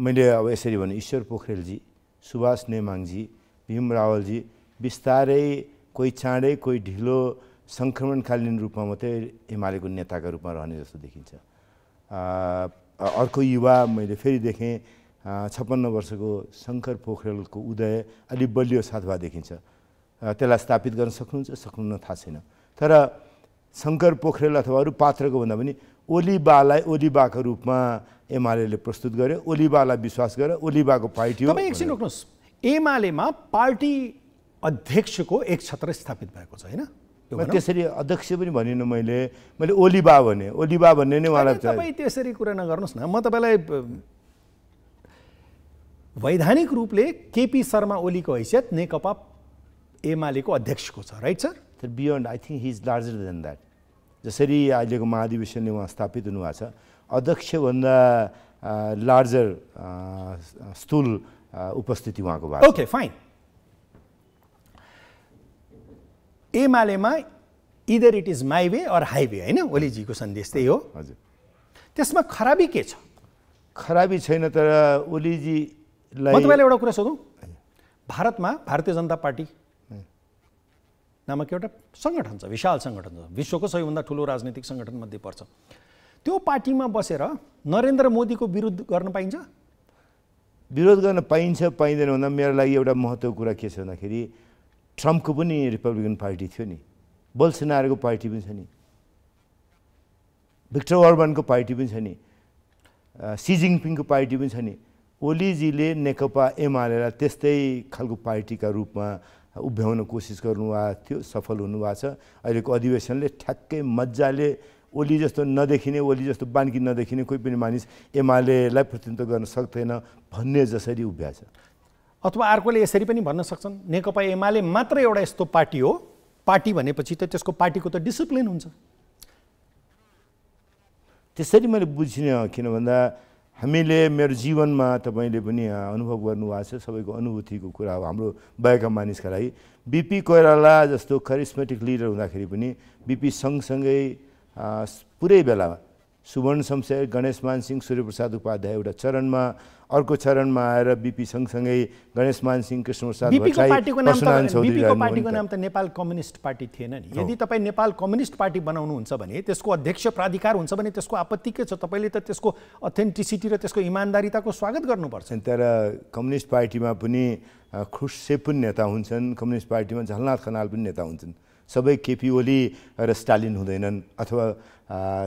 मैले अब यसरी भने ईश्वर पोखरेलजी सुभाष नेमाङजी भीम रावलजी बिस्तारै कोही चाँडै कोही ढिलो सङ्क्रमणकालीन रूपमा मात्रै एमालेको नेताका रूपमा रहने जस्तो देखिन्छ अर्को युवा मैले फेरि देखेँ छप्पन्न वर्षको शङ्कर पोखरेलको उदय अलिक बलियो साथवा देखिन्छ त्यसलाई स्थापित गर्न सक्नुहुन्छ सक्नु थाहा छैन तर शङ्कर पोखरेल अथवा अरू पात्रको भन्दा पनि ओलिबालाई ओलिबाको रूपमा एमाले प्रस्तुत गर्यो ओलिबालाई विश्वास गरेर ओलिबाको पार्टी हो एकछिन रोक्नुहोस् एमालेमा पार्टी अध्यक्षको एक छत्र स्थापित भएको छ होइन त्यसरी अध्यक्ष पनि भनिनँ मैले मैले ओलिबा भने ओलिबा भन्ने नै उहाँलाई तपाईँ त्यसरी कुरा नगर्नुहोस् न म तपाईँलाई वैधानिक रूपले केपी शर्मा ओलीको हैसियत नेकपा एमालेको अध्यक्षको छ right sir beyond I think he is larger than that जसरी अहिलेको महाधिवेशनले उहाँ स्थापित हुनुभएको छ अध्यक्षभन्दा लार्जर स्थूल उपस्थिति उहाँको भएको ओके फाइन एमालेमा either it is my way or highway होइन ओलीजीको सन्देश त्यही हो हजुर त्यसमा खराबी के छ खराबी छैन तर ओलीजीलाई तपाईँलाई एउटा कुरा सोधौँ भारतमा भारतीय जनता पार्टी नामक एउटा सङ्गठन छ विशाल सङ्गठन छ विश्वको सबैभन्दा ठुलो राजनीतिक सङ्गठनमध्ये पर्छ त्यो पार्टीमा बसेर नरेन्द्र मोदीको विरोध गर्न पाइन्छ विरोध गर्न पाइन्छ पाइँदैन भन्दा मेरो लागि एउटा महत्त्वको कुरा के छ भन्दाखेरि ट्रम्पको पनि रिपब्लिकन पार्टी थियो नि बोल्सेनारको पार्टी पनि छ नि भिक्टर वर्बनको पार्टी पनि छ नि सी जिङपिङको पार्टी पनि छ नि ओलीजीले नेकपा एमालेलाई त्यस्तै खालको पार्टीका रूपमा उभ्याउने कोसिस गर्नुभएको थियो सफल हुनुभएको छ अहिलेको अधिवेशनले ठ्याक्कै मजाले ओली जस्तो नदेखिने ओली जस्तो बान्की नदेखिने कोही पनि मानिस एमालेलाई प्रतिनिधित्व गर्न सक्दैन भन्ने जसरी उभ्या छ अथवा अर्कोले यसरी पनि भन्न सक्छन् नेकपा एमाले मात्र एउटा यस्तो पार्टी हो पार्टी भनेपछि त त्यसको पार्टीको त डिसिप्लिन हुन्छ त्यसरी मैले बुझिनँ किन भन्दा हामीले मेरो जीवनमा तपाईँले पनि अनुभव गर्नुभएको छ सबैको अनुभूतिको कुरा हो हाम्रो भएका मानिसका लागि बिपी कोइराला जस्तो करिस्मेटिक लिडर हुँदाखेरि पनि बिपी सँगसँगै पुरै बेलामा सुवर्ण शमशेर मान सिंह सूर्यप्रसाद उपाध्याय एउटा चरणमा अर्को चरणमा आएर बिपी सँगसँगै गणेशमान सिंह कृष्णको पार्टीको नाम त नेपाल कम्युनिस्ट पार्टी थिएन नि यदि तपाईँ नेपाल कम्युनिस्ट पार्टी बनाउनुहुन्छ भने त्यसको अध्यक्ष प्राधिकार हुन्छ भने त्यसको आपत्ति के छ तपाईँले त त्यसको अथेन्टिसिटी र त्यसको इमान्दारिताको स्वागत गर्नुपर्छ तर कम्युनिस्ट पार्टीमा पनि खुसेप पनि नेता हुन्छन् कम्युनिस्ट पार्टीमा झलनाथ खनाल पनि नेता हुन्छन् सबै केपी ओली र स्टालिन हुँदैनन् अथवा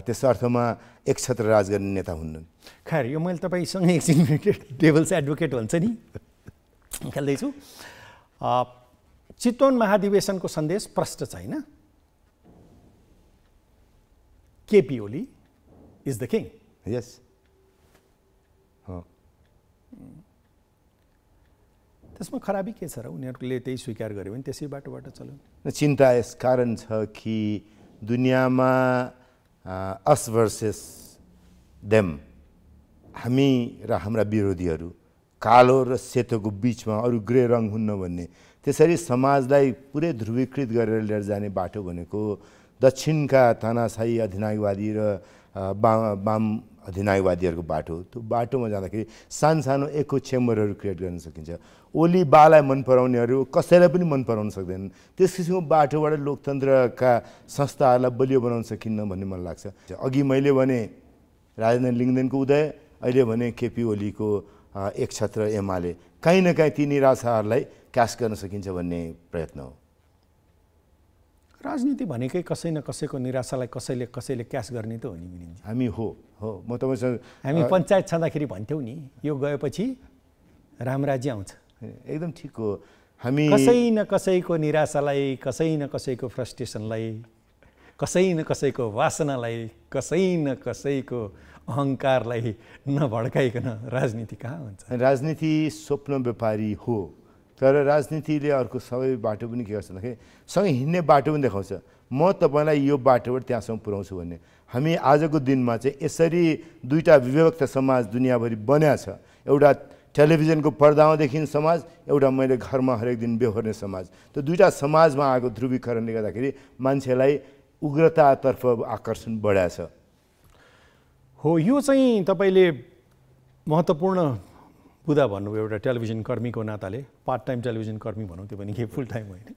त्यस अर्थमा एक क्षेत्र राज गर्ने नेता हुन्नन् खैर यो मैले तपाईँसँग एकछिन डेभल्स एडभोकेट भन्छ नि खेल्दैछु चितवन महाधिवेशनको सन्देश प्रष्ट छैन KP Oli is the king yes त्यसमा खराबी के छ र उनीहरूले त्यही स्वीकार गर्यो भने त्यसै बाटोबाट चलाउने चिन्ता यस कारण छ कि दुनियाँमा अस भर्सेस देम हामी र हाम्रा विरोधीहरू कालो र सेतोको बिचमा अरू ग्रे रङ हुन्न भन्ने त्यसरी समाजलाई पुरै ध्रुवीकृत गरेर लिएर जाने बाटो भनेको दक्षिणका तानासाई अधिनायकवादी र बाम अधिनायकवादीहरूको बाटो त्यो बाटोमा जाँदाखेरि सानो एको छेम्बरहरू क्रिएट गर्न सकिन्छ ओली बालाई मन पराउनेहरू कसैलाई पनि मन पराउन सक्दैनन् त्यस किसिमको बाटोबाट लोकतन्त्रका संस्थाहरूलाई बलियो बनाउन सकिन्न भन्ने मलाई लाग्छ अघि मैले भने राजेन्द्र लिङ्गदेनको उदय अहिले भने केपी ओलीको एक छत्र एमाले काहीँ न काहीँ ती निराशाहरूलाई क्यास गर्न सकिन्छ भन्ने प्रयत्न हो राजनीति भनेकै कसै न कसैको निराशालाई कसैले कसैले क्यास गर्ने त हो नि हामी हो हो म तपाईँसँग हामी पञ्चायत छँदाखेरि भन्थ्यौँ नि यो गएपछि रामराज्य आउँछ एकदम ठिक हो हामी कसै न कसैको निराशालाई कसै न कसैको फ्रस्ट्रेसनलाई कसै न कसैको वासनालाई कसै न कसैको अहङ्कारलाई नभड्काइकन राजनीति कहाँ हुन्छ राजनीति स्वप्न व्यापारी हो तर राजनीतिले अर्को सबै बाटो पनि के गर्छ भन्दाखेरि सँगै हिँड्ने बाटो पनि देखाउँछ म तपाईँलाई यो बाटोबाट त्यहाँसम्म पुऱ्याउँछु भन्ने हामी आजको दिनमा चाहिँ यसरी दुईवटा विभक्त समाज दुनियाँभरि बन्या छ एउटा टेलिभिजनको पर्दामा देखिने समाज एउटा मैले घरमा हरेक दिन बेहोर्ने समाज त्यो दुईवटा समाजमा आएको ध्रुवीकरणले गर्दाखेरि मान्छेलाई उग्रतातर्फ आकर्षण बढाएको हो यो चाहिँ तपाईँले महत्त्वपूर्ण बुधा भन्नुभयो एउटा टेलिभिजन कर्मीको नाताले पार्ट टाइम टेलिभिजन कर्मी भनौँ त्यो पनि के फुल टाइम होइन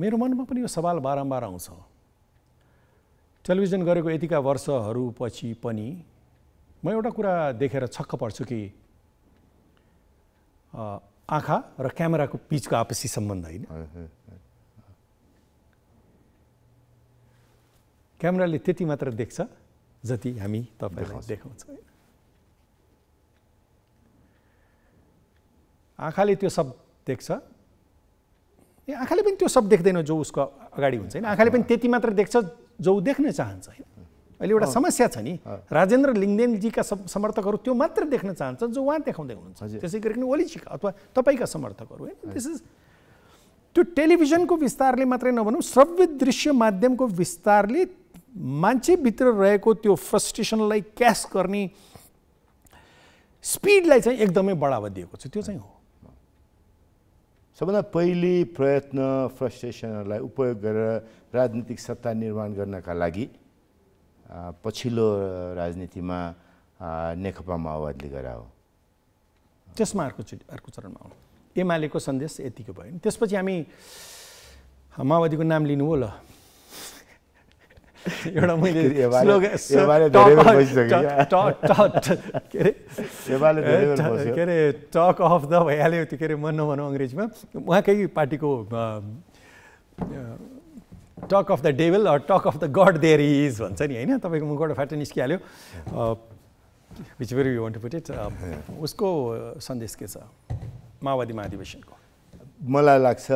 मेरो मनमा पनि यो सवाल बारम्बार आउँछ टेलिभिजन गरेको यतिका वर्षहरूपछि पनि म एउटा कुरा देखेर छक्क पर्छु कि आँखा र क्यामेराको पिचको आपसी सम्बन्ध होइन क्यामेराले त्यति मात्र देख्छ जति हामी तपाईँलाई देखाउँछ आँखाले त्यो सब देख्छ ए आँखाले पनि त्यो सब देख्दैन जो उसको अगाडि हुन्छ होइन आँखाले पनि त्यति मात्र देख्छ जो ऊ देख्न चाहन्छ होइन अहिले एउटा oh. समस्या छ नि oh. राजेन्द्र लिङ्गदेनजीका समर्थकहरू त्यो मात्र देख्न चाहन्छ जो उहाँ देखाउँदै हुनुहुन्छ त्यसै गरिकन ओलीजीका अथवा तपाईँका समर्थकहरू होइन दिस इज त्यो टेलिभिजनको विस्तारले मात्रै नभनौँ श्रव्य दृश्य माध्यमको विस्तारले मान्छेभित्र रहेको त्यो फ्रस्ट्रेसनलाई क्यास गर्ने स्पिडलाई चाहिँ एकदमै बढावा दिएको छ त्यो चाहिँ हो सबभन्दा पहिले प्रयत्न फ्रस्ट्रेसनहरूलाई उपयोग गरेर राजनीतिक सत्ता निर्माण गर्नका लागि पछिल्लो राजनीतिमा नेकपा माओवादीले गरा हो त्यसमा अर्को अर्को चरणमा आउनु एमालेको सन्देश यतिको भयो नि त्यसपछि हामी माओवादीको नाम लिनु हो ल एउटा मैले uh, के अरे टक अफ द भइहाल्यो त्यो के अरे मन नभनौँ अङ्ग्रेजीमा उहाँकै पार्टीको talk of the devil talk of the god there is भन्छ नि होइन तपाईँको मुखबाट फाटा निस्किहाल्यो whichever you want to put it उसको सन्देश के छ माओवादी महाधिवेशनको मलाई लाग्छ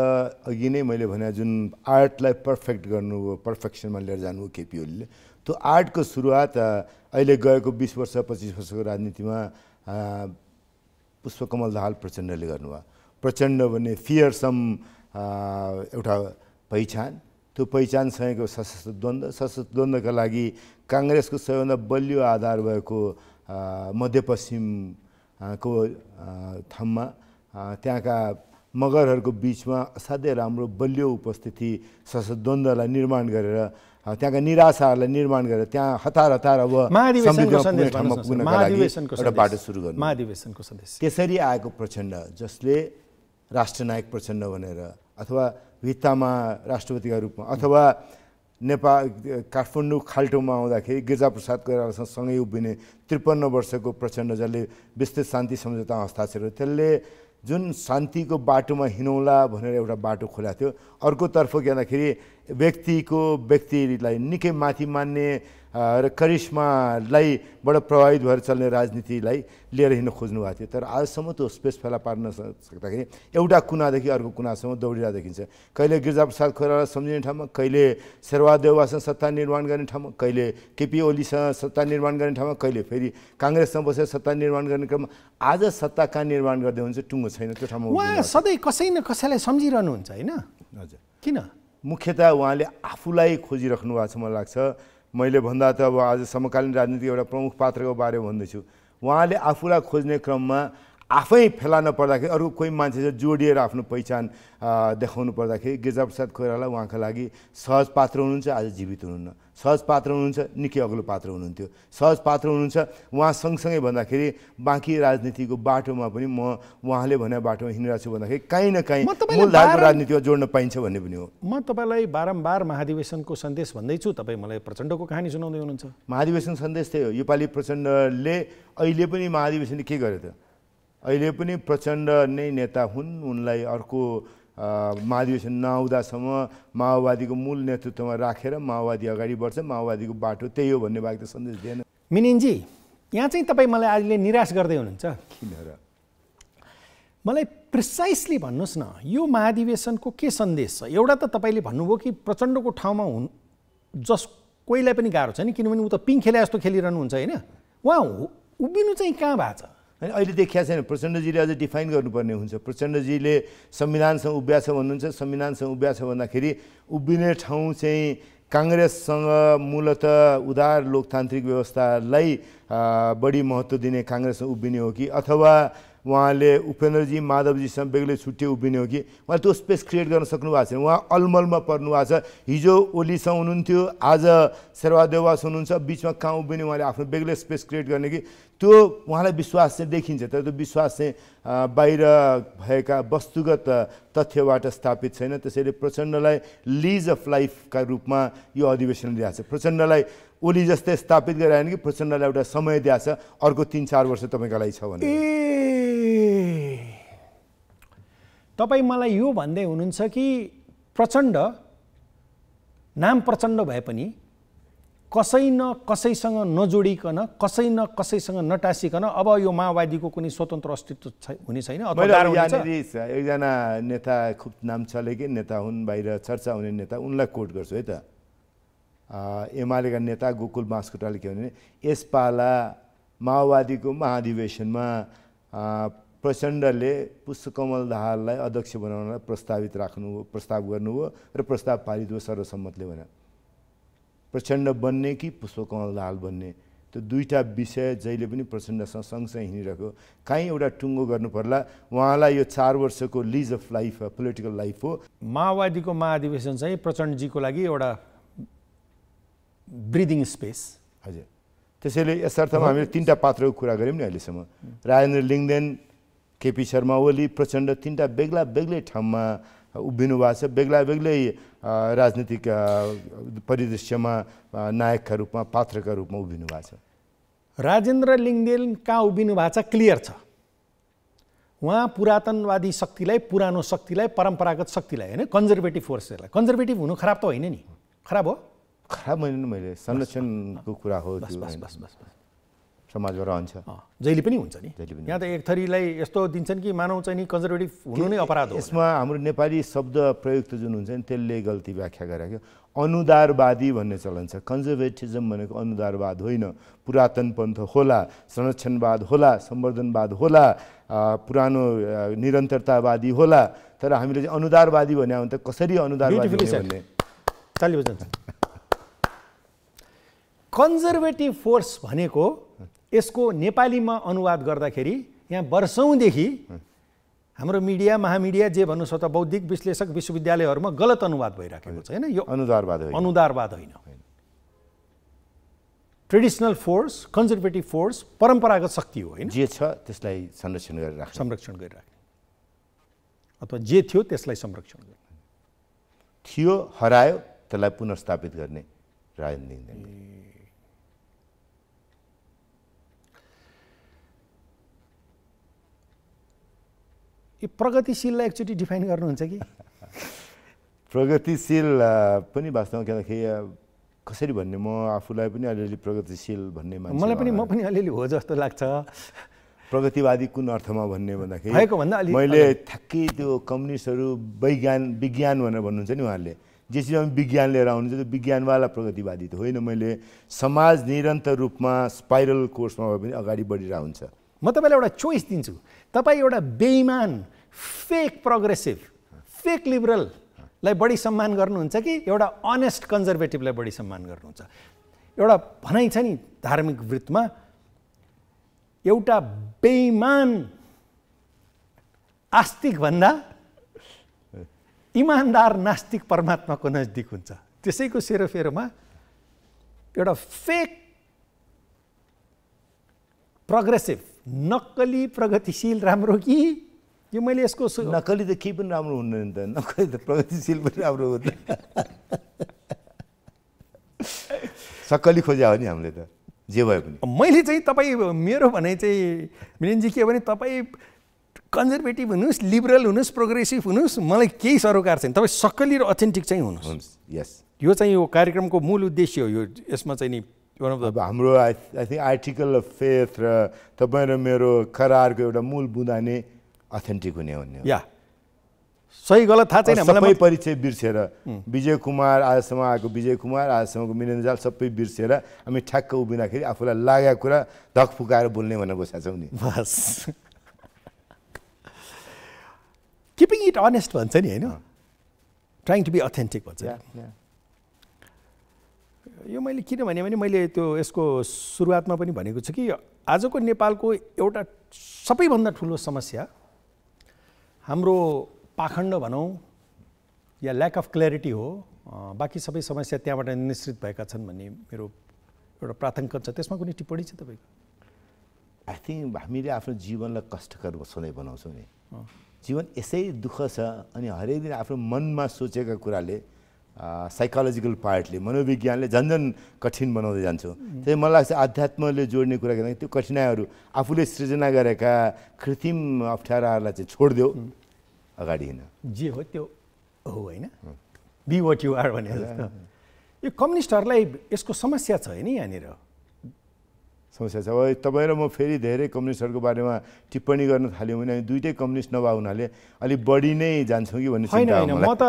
अघि नै मैले भने जुन आर्टलाई पर्फेक्ट गर्नु हो पर्फेक्सनमा लिएर जानु हो केपी ओलीले त्यो आर्टको सुरुवात अहिले गएको बिस वर्ष पच्चिस वर्षको राजनीतिमा पुष्पकमल दाहाल प्रचण्डले गर्नुभयो प्रचण्ड भने फियरसम एउटा पहिचान त्यो पहिचानसँगको सशस्त्र द्वन्द्व सशस्त्र द्वन्द्वका लागि काङ्ग्रेसको सबैभन्दा बलियो आधार भएको मध्यपश्चिमको ठाउँमा त्यहाँका मगरहरूको बिचमा असाध्यै राम्रो बलियो उपस्थिति सशद्वन्द्वलाई निर्माण गरेर त्यहाँका निराशाहरूलाई निर्माण गरेर त्यहाँ हतार हतार अब बाटो सुरु गर्नु महाधिवेशनको सन्देश त्यसरी आएको प्रचण्ड जसले राष्ट्रनायक प्रचण्ड भनेर अथवा भित्तामा राष्ट्रपतिका रूपमा अथवा नेपाल काठमाडौँ खाल्टोमा आउँदाखेरि गिरिजाप्रसाद कोइरालासँग सँगै उभिने त्रिपन्न वर्षको प्रचण्ड जसले विस्तृत शान्ति सम्झौता हस्ताक्षर त्यसले जुन शान्तिको बाटोमा हिँडौँला भनेर एउटा बाटो खोलाएको थियो अर्कोतर्फ जाँदाखेरि व्यक्तिको व्यक्तिलाई निकै माथि मान्ने र करिश्मालाई बडो प्रभावित भएर चल्ने राजनीतिलाई लिएर हिँड्न खोज्नु भएको थियो तर आजसम्म त्यो स्पेस फेला पार्न सक्दाखेरि एउटा कुनादेखि अर्को कुनासम्म दौडिरहेको देखिन्छ कहिले गिरिजाप्रसाद खोरालाई सम्झिने ठाउँमा कहिले शेरवा शेरबहादेवासँग सत्ता निर्माण गर्ने ठाउँमा कहिले केपी ओलीसँग सत्ता निर्माण गर्ने ठाउँमा कहिले फेरि काङ्ग्रेससँग बसेर सत्ता निर्माण गर्ने क्रममा आज सत्ता कहाँ निर्माण गर्दै हुन्छ टुङ्गो छैन त्यो ठाउँमा उहाँ सधैँ कसै न कसैलाई सम्झिरहनुहुन्छ होइन हजुर किन मुख्यतया उहाँले आफूलाई खोजिराख्नु भएको छ मलाई लाग्छ मैले भन्दा त अब आज समकालीन राजनीति एउटा प्रमुख पात्रको बारेमा भन्दैछु उहाँले आफूलाई खोज्ने क्रममा आफै फेला नपर्दाखेरि अरू कोही चाहिँ जोडिएर आफ्नो पहिचान देखाउनु पर्दाखेरि गिरिजाप्रसाद कोइराला उहाँको लागि सहज पात्र हुनुहुन्छ आज जीवित हुनुहुन्न सहज पात्र हुनुहुन्छ निकै अग्लो पात्र हुनुहुन्थ्यो सहज पात्र हुनुहुन्छ उहाँ सँगसँगै भन्दाखेरि बाँकी राजनीतिको बाटोमा पनि म उहाँले भने बाटोमा हिँडिरहेको छु भन्दाखेरि काहीँ न काहीँ मूलधारको राजनीतिमा जोड्न पाइन्छ भन्ने पनि हो म तपाईँलाई बारम्बार महाधिवेशनको सन्देश भन्दैछु तपाईँ मलाई प्रचण्डको कहानी सुनाउँदै हुनुहुन्छ महाधिवेशन सन्देश त्यही हो योपालि प्रचण्डले अहिले पनि महाधिवेशनले के गर्यो त अहिले पनि प्रचण्ड नै नेता हुन् उनलाई अर्को महाधिवेशन नआउँदासम्म माओवादीको मूल नेतृत्वमा राखेर माओवादी अगाडि बढ्छ माओवादीको बाटो त्यही हो भन्ने बाहेक त सन्देश दिएन मिनिनजी यहाँ चाहिँ तपाईँ मलाई अहिले निराश गर्दै हुनुहुन्छ किन र मलाई प्रिसाइसली भन्नुहोस् न यो महाधिवेशनको के सन्देश छ एउटा त तपाईँले भन्नुभयो कि प्रचण्डको ठाउँमा हुन् जस कोहीलाई पनि गाह्रो छ नि किनभने ऊ त पिङ खेले जस्तो खेलिरहनुहुन्छ होइन उहाँ उभिनु चाहिँ कहाँ भएको छ होइन अहिले देखिया छैन प्रचण्डजीले अझ डिफाइन गर्नुपर्ने हुन्छ प्रचण्डजीले संविधानसँग उभ्या छ भन्नुहुन्छ संविधानसँग उभ्या छ भन्दाखेरि उभिने ठाउँ चाहिँ काङ्ग्रेससँग मूलत उदार लोकतान्त्रिक व्यवस्थालाई बढी महत्त्व दिने काङ्ग्रेससँग उभिने हो कि अथवा उहाँले उपेन्द्रजी माधवजीसँग बेग्लै छुट्टी उभिने हो कि उहाँ त्यो स्पेस क्रिएट गर्न सक्नु भएको छैन उहाँ अलमलमा पर्नु भएको छ हिजो ओलीसँग हुनुहुन्थ्यो आज शेर्वा हुनुहुन्छ बिचमा कहाँ उभिने उहाँले आफ्नो बेग्लै स्पेस क्रिएट गर्ने कि त्यो उहाँलाई विश्वास चाहिँ देखिन्छ तर त्यो विश्वास चाहिँ बाहिर भएका वस्तुगत तथ्यबाट स्थापित छैन त्यसैले प्रचण्डलाई लिज अफ लाइफका रूपमा यो अधिवेशन दिएको छ प्रचण्डलाई ओली जस्तै स्थापित गरेर कि प्रचण्डलाई एउटा समय दिएको छ अर्को तिन चार वर्ष तपाईँको लागि छ भने ए तपाईँ मलाई यो भन्दै हुनुहुन्छ कि प्रचण्ड नाम प्रचण्ड भए पनि कसै न कसैसँग नजोडिकन कसै न कसैसँग नटासिकन अब यो माओवादीको कुनै स्वतन्त्र अस्तित्व हुने छैन एकजना नेता खुब नाम चलेकै नेता हुन् बाहिर चर्चा हुने नेता उनलाई कोट गर्छु है त एमालेका नेता गोकुल बाँसकोटाले के भने यस पाला माओवादीको महाधिवेशनमा प्रचण्डले पुष्पकमल दाहाललाई अध्यक्ष बनाउनलाई प्रस्तावित राख्नु प्रस्ताव गर्नुभयो र प्रस्ताव पारित हो सर्वसम्मतले भनेर प्रचण्ड बन्ने कि पुष्पकमल दाहाल बन्ने त्यो दुईवटा विषय जहिले पनि प्रचण्डसँग सँगसँगै हिँडिरहेको काहीँ एउटा टुङ्गो गर्नु पर्ला उहाँलाई यो चार वर्षको lease of life political life हो माओवादीको महाधिवेशन चाहिँ प्रचण्डजीको लागि एउटा ब्रिदिङ स्पेस हजुर त्यसैले यसर्थमा हामीले तिनवटा पात्रको कुरा गऱ्यौँ नि अहिलेसम्म राजेन्द्र लिङ्गदेन केपी शर्मा ओली प्रचण्ड तिनवटा बेग्ला बेग्लै ठाउँमा उभिनु भएको छ बेग्ला बेग्लै राजनीतिक परिदृश्यमा नायकका रूपमा पात्रका रूपमा उभिनु भएको छ राजेन्द्र लिङ्गेल कहाँ उभिनु भएको छ क्लियर छ उहाँ पुरातनवादी शक्तिलाई पुरानो शक्तिलाई परम्परागत शक्तिलाई होइन कन्जर्भेटिभ फोर्सहरूलाई कन्जर्भेटिभ हुनु खराब त होइन नि खराब हो खराब होइन मैले संरक्षणको कुरा हो बस बस बस बस समाजबाट रहन्छ जहिले पनि हुन्छ नि यहाँ त एक थरीलाई यस्तो दिन्छन् कि मानव चाहिँ नि कन्जर्भेटिभ हुनु नै अपराध हो यसमा हाम्रो नेपाली शब्द प्रयुक्त जुन हुन्छ नि त्यसले गल्ती व्याख्या गराएको अनुदारवादी भन्ने चलन छ कन्जर्भेटिजम भनेको अनुदारवाद होइन पुरातन पन्थ होला संरक्षणवाद होला सम्वर्धनवाद होला पुरानो निरन्तरतावादी होला तर हामीले चाहिँ अनुदारवादी भन्यो भने त कसरी अनुदारवादी भन्ने कन्जर्भेटिभ फोर्स भनेको यसको नेपालीमा अनुवाद गर्दाखेरि यहाँ वर्षौँदेखि हाम्रो मिडिया महामिडिया जे भन्नु छ त बौद्धिक विश्लेषक विश्वविद्यालयहरूमा गलत अनुवाद भइराखेको छ होइन यो अनुदारवाद अनुदारवाद होइन ट्रेडिसनल फोर्स कन्जर्भेटिभ फोर्स परम्परागत शक्ति हो होइन जे छ त्यसलाई संरक्षण गरेर संरक्षण गरिराख्ने अथवा जे थियो त्यसलाई संरक्षण गर्ने थियो हरायो त्यसलाई पुनर्स्थापित गर्ने राजनीति यो प्रगतिशीललाई एकचोटि डिफाइन गर्नुहुन्छ कि प्रगतिशील पनि वास्तवमा खेल्दाखेरि कसरी भन्ने म आफूलाई पनि अलिअलि प्रगतिशील भन्ने मान्छे मलाई पनि म पनि अलिअलि हो जस्तो लाग्छ प्रगतिवादी कुन अर्थमा भन्ने भन्दाखेरि मैले ठ्याक्कै त्यो कम्युनिस्टहरू वैज्ञान विज्ञान भनेर भन्नुहुन्छ नि उहाँहरूले जे चिजमा विज्ञान लिएर आउनुहुन्छ त्यो विज्ञानवाला प्रगतिवादी त होइन मैले समाज निरन्तर रूपमा स्पाइरल कोर्समा भए पनि अगाडि बढिरहेको हुन्छ म तपाईँलाई एउटा चोइस दिन्छु तपाईँ एउटा बेइमान फेक प्रोग्रेसिभ फेक लिबरललाई बढी सम्मान गर्नुहुन्छ कि एउटा अनेस्ट कन्जर्भेटिभलाई बढी सम्मान गर्नुहुन्छ एउटा भनाइ छ नि धार्मिक वृत्तमा एउटा बेइमान आस्तिकभन्दा इमान्दार नास्तिक परमात्माको नजदिक हुन्छ त्यसैको सेरोफेरोमा एउटा फेक प्रोग्रेसिभ नक्कली प्रगतिशील राम्रो कि यो मैले यसको नक्कली त केही पनि राम्रो हुँदैन त नक्कली त प्रगतिशील पनि राम्रो हुँदैन सक्कली खोज्या हो नि हामीले त जे भए पनि मैले चाहिँ तपाईँ मेरो भने चाहिँ मिलिनजी के भने तपाईँ कन्जर्भेटिभ हुनुहोस् लिबरल हुनुहोस् प्रोग्रेसिभ हुनुहोस् मलाई केही सरोकार छैन तपाईँ सक्कली र अथेन्टिक चाहिँ हुनुहोस् यस यो चाहिँ यो कार्यक्रमको मूल उद्देश्य हो यो यसमा चाहिँ नि वान अफ द हाम्रो I I think article of faith र तपाईँ र मेरो करारको एउटा मूल बुँदा नै अथेन्टिक हुने हुने या सही गलत थाहा छैन सबै परिचय बिर्सेर विजय कुमार आजसम्म आएको विजय कुमार आजसम्मको मिलन जाल सबै बिर्सेर हामी ठ्याक्क उभिँदाखेरि आफूलाई लागेको कुरा धक फुकाएर बोल्ने भनेर बसेका छौँ नि बस किपिङ इट अनेस्ट भन्छ नि होइन ट्राइङ टु बी अथेन्टिक भन्छ यो मैले किनभने भने मैले त्यो यसको सुरुवातमा पनि भनेको छु कि आजको नेपालको एउटा सबैभन्दा ठुलो समस्या हाम्रो पाखण्ड भनौँ या ल्याक अफ क्ल्यारिटी हो बाँकी सबै समस्या त्यहाँबाट निश्चित भएका छन् भन्ने मेरो एउटा प्राथमिक छ त्यसमा कुनै टिप्पणी छ तपाईँको आई थिङ्क हामीले आफ्नो जीवनलाई कष्टकर सधैँ बनाउँछौँ नि जीवन यसै दुःख छ अनि हरेक दिन आफ्नो मनमा सोचेका कुराले साइकोलोजिकल पार्टले मनोविज्ञानले झन् झन् कठिन बनाउँदै जान्छ त्यही मलाई लाग्छ आध्यात्मले जोड्ने कुरा गर्दा त्यो कठिनाइहरू आफूले सृजना गरेका कृत्रिम अप्ठ्याराहरूलाई चाहिँ छोडिदेऊ अगाडि हिँड जे हो त्यो हो होइन बी वाट यु आर यो कम्युनिस्टहरूलाई यसको समस्या छ नि यहाँनिर समस्या छ अब तपाईँ र म फेरि धेरै कम्युनिस्टहरूको बारेमा टिप्पणी गर्न थाल्यौँ भने हामी दुइटै कम्युनिस्ट नभए हुनाले अलिक बढी नै जान्छौँ कि भन्ने होइन होइन म त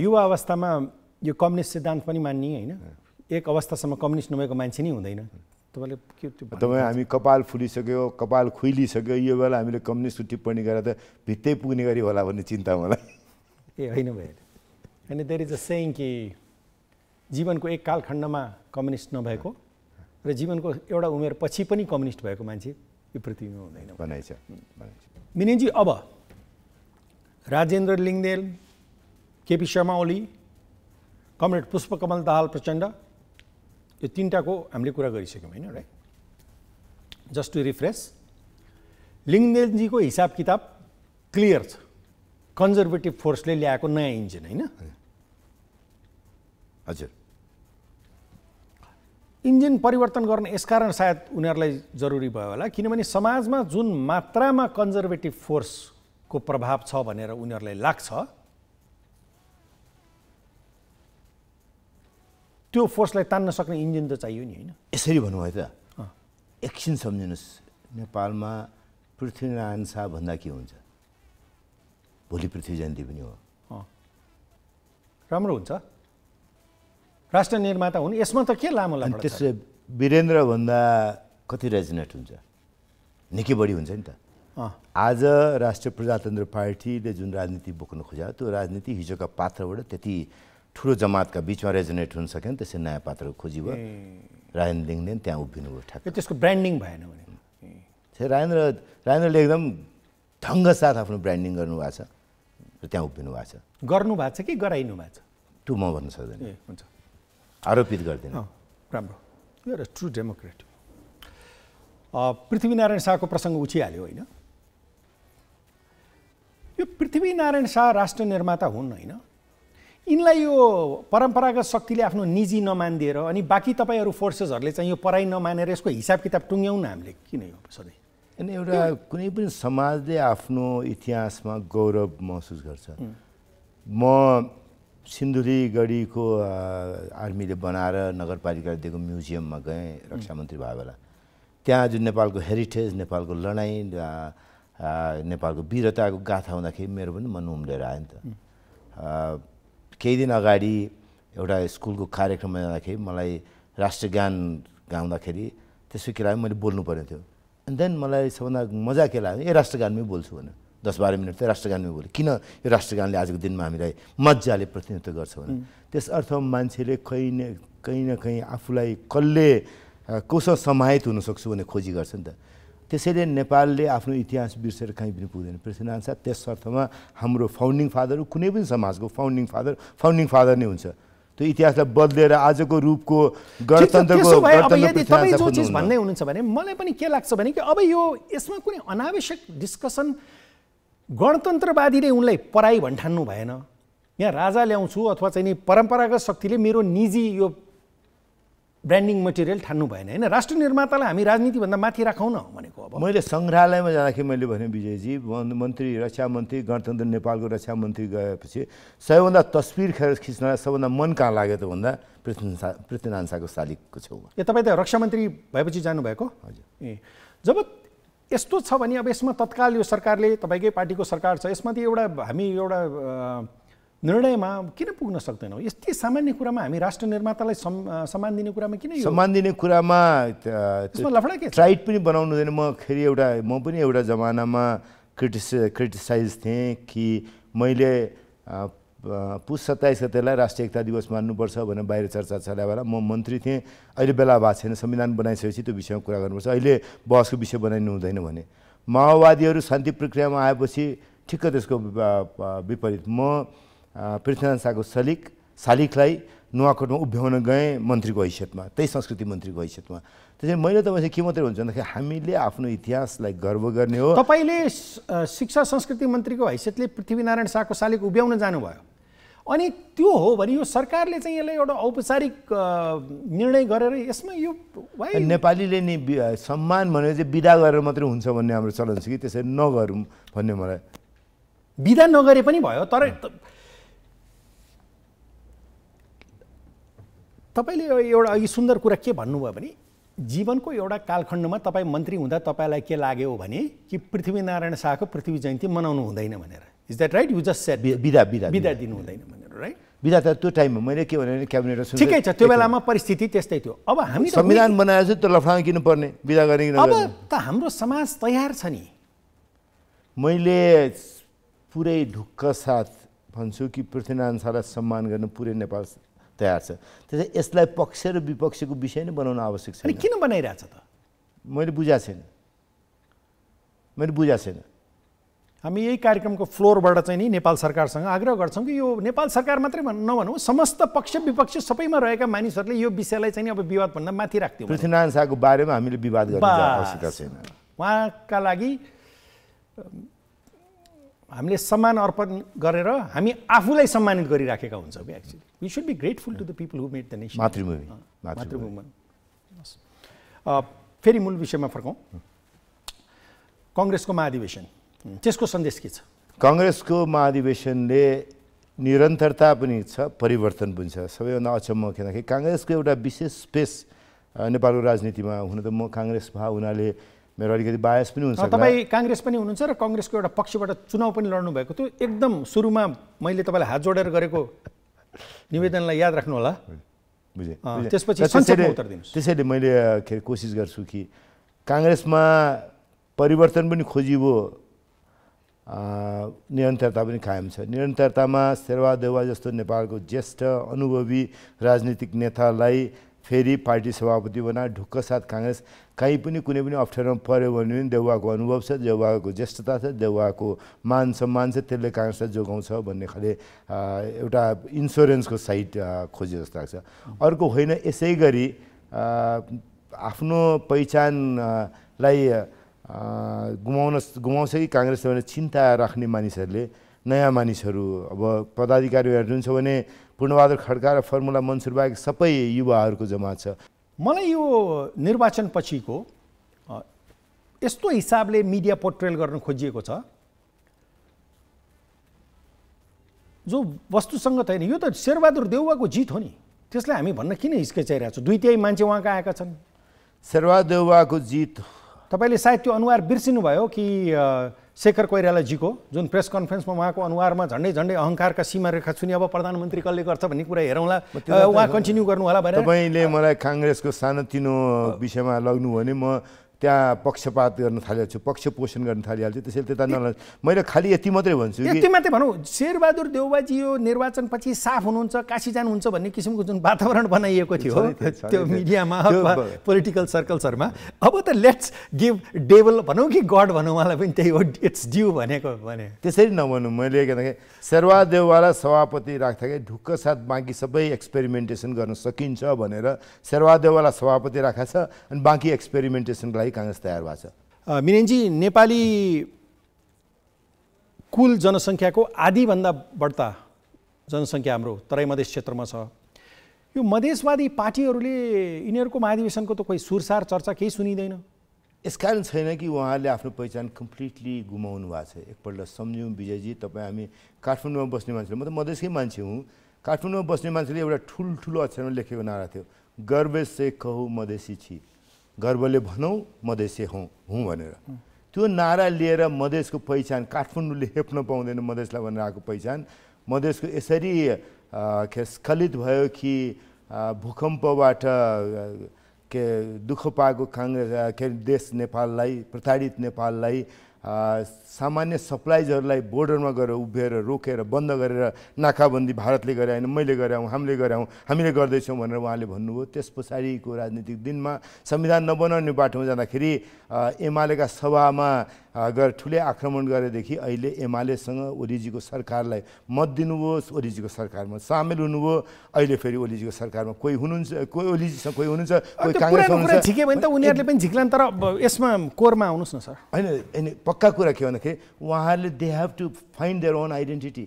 युवा अवस्थामा यो कम्युनिस्ट सिद्धान्त पनि मान्ने होइन एक अवस्थासम्म कम्युनिस्ट नभएको मान्छे नै हुँदैन तपाईँले तपाईँ हामी कपाल फुलिसक्यो कपाल खुइलिसक्यो यो बेला हामीले कम्युनिस्टको टिप्पणी गरेर त भित्तै पुग्ने गरी होला भन्ने चिन्ता मलाई ए होइन भाइ होइन देयर इज अ सेङ कि जीवनको एक कालखण्डमा कम्युनिस्ट नभएको र जीवनको एउटा उमेर पछि पनि कम्युनिस्ट भएको मान्छे यो पृथ्वीमा हुँदैन भनाइ छ मिनेजी अब राजेन्द्र लिङ्गदेल केपी शर्मा ओली कमरेड पुष्पकमल दाहाल प्रचण्ड यो तिनवटाको हामीले कुरा गरिसक्यौँ होइन राइट जस्ट टु रिफ्रेस लिङ्गदेलजीको हिसाब किताब क्लियर छ कन्जर्भेटिभ फोर्सले ल्याएको नयाँ इन्जिन होइन हजुर इन्जिन परिवर्तन गर्न यसकारण सायद उनीहरूलाई जरुरी भयो होला किनभने समाजमा जुन मात्रामा कन्जर्भेटिभ फोर्सको प्रभाव छ भनेर उनीहरूलाई लाग्छ त्यो फोर्सलाई तान्न सक्ने इन्जिन त चाहियो नि होइन यसरी भन्नुभयो त एकछिन सम्झिनुहोस् नेपालमा पृथ्वीनारायण शाह भन्दा के हुन्छ भोलि पृथ्वी जयन्ती पनि हो राम्रो हुन्छ राष्ट्र निर्माता हुन् यसमा त के लामो लाग्छ त्यसो वीरेन्द्रभन्दा कति रेजिनेट हुन्छ निकै बढी हुन्छ नि त आज राष्ट्रिय प्रजातन्त्र पार्टीले जुन राजनीति बोक्न खोज्यो त्यो राजनीति हिजोका पात्रबाट त्यति ठुलो जमातका बिचमा रेजिनेट हुन सकेन त्यसै नयाँ पात्र खोजी भयो राजेन्द्र लिङदेन त्यहाँ उभिनु भयो ठ्याक्कै त्यसको ब्रान्डिङ भएन भने राजेन्द्र राजेन्द्रले एकदम ढङ्ग साथ आफ्नो ब्रान्डिङ गर्नुभएको छ र त्यहाँ उभिनु भएको छ गर्नु भएको छ कि गराइनु भएको छ त्यो म भन्न सक्दैन हुन्छ आरोपित गरिदिनु राम्रो you a true democrat Prithvi Narayan शाहको प्रसङ्ग उछिहाल्यो होइन यो पृथ्वीनारायण शाह राष्ट्र निर्माता हुन् होइन यिनलाई यो परम्परागत शक्तिले आफ्नो निजी नमानिदिएर अनि बाँकी तपाईँहरू फोर्सेसहरूले चाहिँ यो पढाइ नमानेर यसको हिसाब किताब टुङ्ग्याउँ न हामीले किन यो सधैँ होइन एउटा कुनै पनि समाजले आफ्नो इतिहासमा गौरव महसुस गर्छ म सिन्धुलीगढीको आर्मीले बनाएर नगरपालिकाले दिएको म्युजियममा गएँ रक्षा मन्त्री भए बेला त्यहाँ जुन नेपालको हेरिटेज नेपालको लडाइँ नेपालको वीरताको गाथा हुँदाखेरि मेरो पनि मन उम्लेर आयो नि त केही दिन अगाडि एउटा स्कुलको कार्यक्रममा जाँदाखेरि मलाई राष्ट्रगान गाउँदाखेरि त्यसो केलाई मैले बोल्नु पर्ने थियो एन्ड देन मलाई सबभन्दा मजा के लाग्यो ए राष्ट्रगानमै बोल्छु भनेर दस बाह्र मिनट चाहिँ राष्ट्रगानमै बोल्यो किन यो राष्ट्रगानले आजको दिनमा हामीलाई मजाले प्रतिनिधित्व गर्छ भने त्यस अर्थमा मान्छेले कहीँ न कहीँ न कहीँ आफूलाई कसले कोसँग समाहित हुनसक्छु भन्ने खोजी गर्छ नि त त्यसैले नेपालले आफ्नो इतिहास बिर्सेर कहीँ पनि पुग्दैन पृथ्वीनारायण शाह त्यस अर्थमा हाम्रो फाउन्डिङ फादर कुनै पनि समाजको फाउन्डिङ फादर फाउन्डिङ फादर नै हुन्छ त्यो इतिहासलाई बदलेर आजको रूपको गणतन्त्रको भन्दै हुनुहुन्छ भने मलाई पनि के लाग्छ भने कि अब यो यसमा कुनै अनावश्यक डिस्कसन गणतन्त्रवादीले उनलाई पराई भन्ठान्नु भएन यहाँ राजा ल्याउँछु अथवा चाहिँ नि परम्परागत शक्तिले मेरो निजी यो ब्रान्डिङ मटेरियल ठान्नु भएन होइन राष्ट्र निर्मातालाई हामी राजनीतिभन्दा माथि राखौँ न भनेको अब मैले सङ्ग्रहालयमा जाँदाखेरि मैले भने विजयजी मन्त्री रक्षा मन्त्री गणतन्त्र नेपालको रक्षा मन्त्री गएपछि सबैभन्दा तस्विर खेर खिच्न सबैभन्दा मन कहाँ लाग्यो त भन्दा पृथ्वी पृथ्वीनाथ शाहको शालिगको छेउमा ए तपाईँ त रक्षा मन्त्री भएपछि जानुभएको हजुर ए जब यस्तो छ भने अब यसमा तत्काल यो सरकारले तपाईँकै पार्टीको सरकार छ यसमा त एउटा हामी एउटा निर्णयमा किन पुग्न सक्दैनौँ यस्तै सामान्य कुरामा हामी राष्ट्र निर्मातालाई सम् सम्मान दिने कुरामा किन सम्मान दिने कुरामा लफडा के पनि बनाउनु हुँदैन म फेरि एउटा म पनि एउटा जमानामा क्रिटिस क्रिटिसाइज थिएँ कि मैले पुस सत्ताइस गतेलाई राष्ट्रिय एकता दिवस मान्नुपर्छ भनेर बाहिर चर्चा चलायो होला म मन्त्री थिएँ अहिले बेला भएको छैन संविधान बनाइसकेपछि त्यो विषयमा कुरा गर्नुपर्छ अहिले बहसको विषय बनाइनु हुँदैन भने माओवादीहरू शान्ति प्रक्रियामा आएपछि ठिक्क त्यसको विपरीत म पृथ्वीनारायण शाहको सलिक सालिकलाई नुवाकोटमा उभ्याउन गएँ मन्त्रीको हैसियतमा त्यही संस्कृति मन्त्रीको हैसियतमा त्यसरी मैले तपाईँ के मात्रै हुन्छ भन्दाखेरि हामीले आफ्नो इतिहासलाई गर्व गर्ने हो तपाईँले शिक्षा संस्कृति मन्त्रीको हैसियतले पृथ्वीनारायण शाहको सालिक उभ्याउन जानुभयो अनि त्यो हो भने यो सरकारले चाहिँ यसलाई एउटा औपचारिक निर्णय गरेर यसमा यो नेपालीले नि सम्मान भनेर चाहिँ विदा गरेर मात्रै हुन्छ भन्ने हाम्रो चलन छ कि त्यसरी नगरौँ भन्ने मलाई विदा नगरे पनि भयो तर तपाईँले एउटा अघि सुन्दर कुरा के भन्नुभयो भने जीवनको एउटा कालखण्डमा तपाईँ मन्त्री हुँदा तपाईँलाई के लाग्यो भने कि पृथ्वीनारायण शाहको पृथ्वी जयन्ती मनाउनु हुँदैन भनेर is that right you just set बिदा बिदा बिदा दिनु हुँदैन भनेर राइट बिदा त त्यो टाइममा मैले के भने क्याबिनेट ठिकै छ त्यो बेलामा परिस्थिति त्यस्तै थियो अब हामी संविधान बनाएर चाहिँ त्यो लफडामा किन्नुपर्ने बिदा गर्ने अब त हाम्रो समाज तयार छ नि मैले पुरै ढुक्क साथ भन्छु कि पृथ्वीनारायण शाहलाई सम्मान गर्न पुरै नेपाल तयार छ त्यसै यसलाई पक्ष र विपक्षको विषय नै बनाउन आवश्यक छ किन बनाइरहेछ त मैले बुझाएको छैन मैले बुझाएको छैन हामी यही कार्यक्रमको फ्लोरबाट चाहिँ नि नेपाल सरकारसँग आग्रह गर्छौँ कि यो नेपाल सरकार मात्रै नभनौँ समस्त पक्ष विपक्ष सबैमा रहेका मानिसहरूले यो विषयलाई चाहिँ अब विवादभन्दा माथि राख्थ्यौँ पृथ्वीनारायण शाहको बारेमा हामीले विवाद छैन उहाँका लागि हामीले सम्मान अर्पण गरेर हामी आफूलाई सम्मानित गरिराखेका हुन्छौँ कि actually we should be grateful to the people who made the nation मातृभूमि फेरि मूल विषयमा फर्कौँ कङ्ग्रेसको महाधिवेशन त्यसको सन्देश के छ कङ्ग्रेसको महाधिवेशनले निरन्तरता पनि छ परिवर्तन पनि छ सबैभन्दा अचम्म खेल्दाखेरि काङ्ग्रेसको एउटा विशेष स्पेस नेपालको राजनीतिमा हुन त म काङ्ग्रेस भए हुनाले मेरो अलिकति बायस पनि हुन्छ तपाईँ काङ्ग्रेस पनि हुनुहुन्छ र कङ्ग्रेसको एउटा पक्षबाट चुनाव पनि लड्नु भएको थियो एकदम सुरुमा मैले तपाईँलाई हात जोडेर गरेको निवेदनलाई याद राख्नु होला बुझेँ त्यसपछि त्यसैले मैले के अरे कोसिस गर्छु कि काङ्ग्रेसमा परिवर्तन पनि खोजिबो निरन्तरता पनि कायम छ निरन्तरतामा देउवा जस्तो नेपालको ज्येष्ठ अनुभवी राजनीतिक नेतालाई फेरि पार्टी सभापति बना ढुक्क साथ काङ्ग्रेस काहीँ पनि कुनै पनि अप्ठ्यारोमा पऱ्यो भने पनि देउवाको अनुभव छ देउवाको ज्येष्ठता छ देउवाको मान सम्मान छ त्यसले काङ्ग्रेसलाई जोगाउँछ भन्ने खाले एउटा इन्सुरेन्सको साइड खोजे जस्तो लाग्छ अर्को होइन यसै गरी आफ्नो पहिचानलाई गुमाउन गुमाउँछ कि काङ्ग्रेस भने चिन्ता राख्ने मानिसहरूले नयाँ मानिसहरू अब पदाधिकारीहरू जुन छ भने पूर्णबहादुर खड्का र फर्मुला मन्सुर बाहेक सबै युवाहरूको जमात छ मलाई यो निर्वाचनपछिको यस्तो हिसाबले मिडिया पोर्ट्रेल गर्न खोजिएको छ जो वस्तुसँग होइन यो त शेरबहादुर देउवाको जित हो नि त्यसलाई हामी भन्न किन हिचकिचाइरहेको छौँ दुई तिहाई मान्छे उहाँका आएका छन् शेरबहादुर देउवाको जित तपाईँले सायद त्यो अनुहार बिर्सिनुभयो कि शेखर कोइरालाजीको जुन प्रेस कन्फरेन्समा उहाँको अनुहारमा झन्डै झन्डै अहङ्कारका सीमा रेखा छुने अब प्रधानमन्त्री कसले गर्छ भन्ने कुरा हेरौँला उहाँ कन्टिन्यू गर्नु होला तपाईँले मलाई काङ्ग्रेसको सानोतिनो विषयमा लग्नु भने म त्यहाँ पक्षपात गर्न थालिहाल्छु पक्ष पोषण गर्न थालिहाल्छु त्यसैले त्यता नल मैले खालि यति मात्रै भन्छु यति मात्रै भनौँ शेरबहादुर देउबाजी यो निर्वाचनपछि साफ हुनुहुन्छ काशी जानुहुन्छ भन्ने किसिमको जुन वातावरण बनाइएको थियो त्यो मिडियामा अथवा पोलिटिकल सर्कल्सहरूमा अब त लेट्स गिभ डेबल भनौँ कि गड भनौँ उहाँलाई पनि त्यही हो इट्स ड्यु भनेको भने त्यसरी नभनौँ मैले के शेरबहादुर देउबालाई सभापति राख्दाखेरि ढुक्क साथ बाँकी सबै एक्सपेरिमेन्टेसन गर्न सकिन्छ भनेर शेरबहादुर देउबालाई सभापति राखेको छ अनि बाँकी एक्सपेरिमेन्टेसनको लागि लागि काङ्ग्रेस तयार भएको छ मिनेनजी नेपाली कुल जनसङ्ख्याको आधीभन्दा बढ्ता जनसङ्ख्या हाम्रो तराई मधेस क्षेत्रमा छ यो मधेसवादी पार्टीहरूले यिनीहरूको महाधिवेशनको त कोही सुरसार चर्चा केही सुनिँदैन यसकारण छैन कि उहाँहरूले आफ्नो पहिचान कम्प्लिटली गुमाउनु भएको छ एकपल्ट सम्झौँ विजयजी तपाईँ हामी काठमाडौँमा बस्ने मान्छेले म त मधेसकै मान्छे हुँ काठमाडौँमा बस्ने मान्छेले एउटा ठुल्ठुलो अक्षरमा लेखेको नारा थियो गर्वेश से कहु मधेसी छि गर्वले भनौँ मधेसे हौ हुँ भनेर त्यो नारा लिएर मधेसको पहिचान काठमाडौँले हेप्न पाउँदैन मधेसलाई भनेर आएको पहिचान मधेसको यसरी के स्खलित भयो कि भूकम्पबाट के दुःख पाएको काङ्ग्रेस के देश नेपाललाई प्रताडित नेपाललाई सामान्य सप्लाइजहरूलाई बोर्डरमा गएर उभिएर रोकेर बन्द गरेर नाकाबन्दी भारतले गरे होइन मैले गराउँ हामीले गराउँ हामीले गर्दैछौँ भनेर उहाँले भन्नुभयो त्यस पछाडिको राजनीतिक दिनमा संविधान नबनाउने बाटोमा जाँदाखेरि एमालेका सभामा गर ठुलै आक्रमण गरेदेखि अहिले एमालेसँग ओलीजीको सरकारलाई मत दिनुहोस् ओलीजीको सरकारमा सामेल हुनुभयो अहिले फेरि ओलीजीको सरकारमा कोही हुनुहुन्छ कोही ओलीजीसँग कोही हुनुहुन्छ कोही काङ्ग्रेस हुनुहुन्छ ठिकै भने त उनीहरूले पनि झिक्लान् तर यसमा कोरमा आउनुहोस् न सर होइन होइन पक्का कुरा के भन्दाखेरि उहाँहरूले they have to find their own identity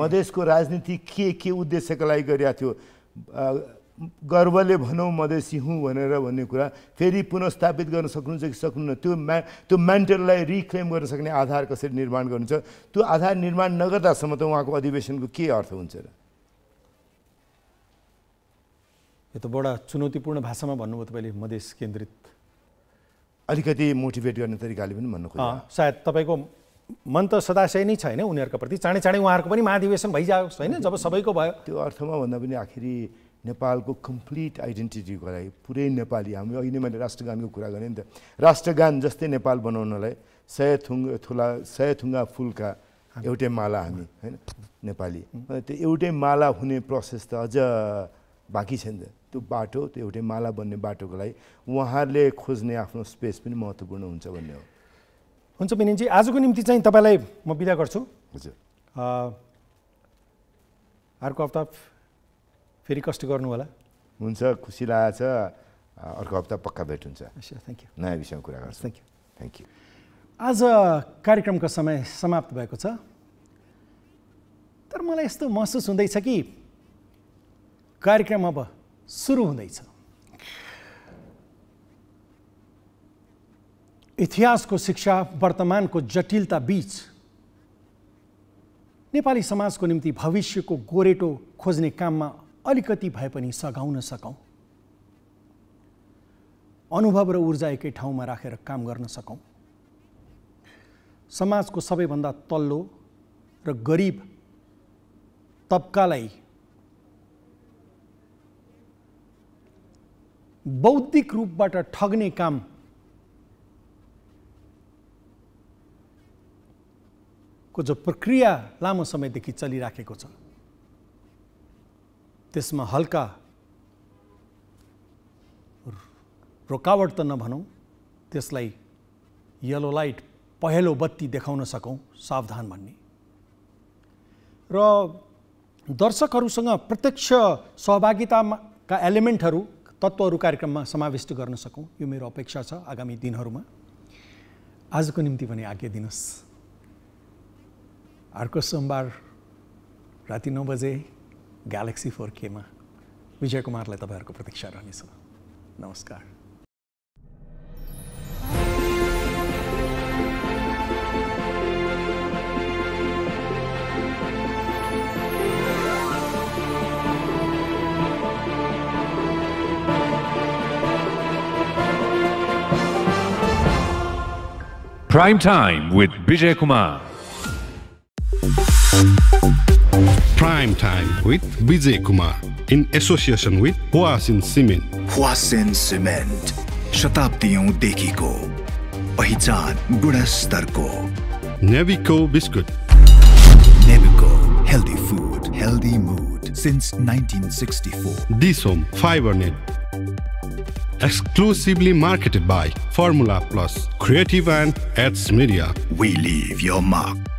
मधेसको राजनीति के के उद्देश्यको लागि गरिरहेको थियो गर्वले भनौँ मधेसी हुँ भनेर भन्ने कुरा फेरि पुनस्थापित गर्न सक्नुहुन्छ कि सक्नुहुन्न त्यो म्या त्यो मेन्टललाई रिक्लेम गर्न सक्ने आधार कसरी निर्माण गर्नुहुन्छ त्यो आधार निर्माण नगर्दासम्म त उहाँको अधिवेशनको के अर्थ हुन्छ र यो त बडा चुनौतीपूर्ण भाषामा भन्नुभयो तपाईँले मधेस केन्द्रित अलिकति मोटिभेट गर्ने तरिकाले पनि भन्नु सायद तपाईँको मन त सदाशय नै छैन उनीहरूको प्रति चाँडै चाँडै उहाँहरूको पनि महाधिवेशन भइजाओस् होइन जब सबैको भयो त्यो अर्थमा भन्दा पनि आखिरी नेपालको कम्प्लिट आइडेन्टिटीको लागि पुरै नेपाली हामी अहिले मैले राष्ट्रगानको कुरा गरेँ नि त राष्ट्रगान जस्तै नेपाल बनाउनलाई सय थुङ थुला सय थुङ्गा फुलका एउटै माला हामी होइन नेपाली त्यो एउटै माला हुने प्रोसेस त अझ बाँकी छ नि त त्यो बाटो त्यो एउटै माला बन्ने बाटोको लागि उहाँहरूले खोज्ने आफ्नो स्पेस पनि महत्त्वपूर्ण हुन्छ भन्ने हो हुन्छ बिनिजी आजको निम्ति चाहिँ तपाईँलाई म बिदा गर्छु हजुर अर्को हप्ता फेरि कष्ट गर्नु होला हुन्छ खुसी लागेको छ अर्को हप्ता पक्का भेट हुन्छ थ्याङ्क यू नयाँ विषयमा कुरा गर्छु थ्याङ्क यू थ्याङ्क यू आज कार्यक्रमको समय समाप्त भएको छ तर मलाई यस्तो महसुस हुँदैछ कि कार्यक्रम अब सुरु हुँदैछ इतिहासको शिक्षा वर्तमानको जटिलता बीच नेपाली समाजको निम्ति भविष्यको गोरेटो खोज्ने काममा अलिकति भए पनि सघाउन सकौँ अनुभव र ऊर्जा एकै ठाउँमा राखेर काम गर्न सकौँ समाजको सबैभन्दा तल्लो र गरिब तबकालाई बौद्धिक रूपबाट ठग्ने काम को जो प्रक्रिया लामो समयदेखि चलिराखेको छ त्यसमा हल्का रोकावट त नभनौँ त्यसलाई यलो लाइट पहेँलो बत्ती देखाउन सकौँ सावधान भन्ने र दर्शकहरूसँग प्रत्यक्ष सहभागिताका एलिमेन्टहरू तत्त्वहरू कार्यक्रममा समाविष्ट गर्न सकौँ यो मेरो अपेक्षा छ आगामी दिनहरूमा आजको निम्ति पनि आज्ञा दिनुहोस् अर्को सोमबार राति नौ बजे ग्यालेक्सी फोर केमा विजय कुमारलाई तपाईँहरूको प्रतीक्षा रहनेछ नमस्कार Prime Time with Vijay Kumar. Prime Time with Vijay Kumar in association with Huasin Cement. Huasin Cement, शताब्दियों देखी को पहिचान गुणस्तर को Navico biscuit. Navico, healthy food, healthy mood since 1964. Disom Fibernet. Exclusively marketed by Formula Plus, Creative and Ads Media. We leave your mark.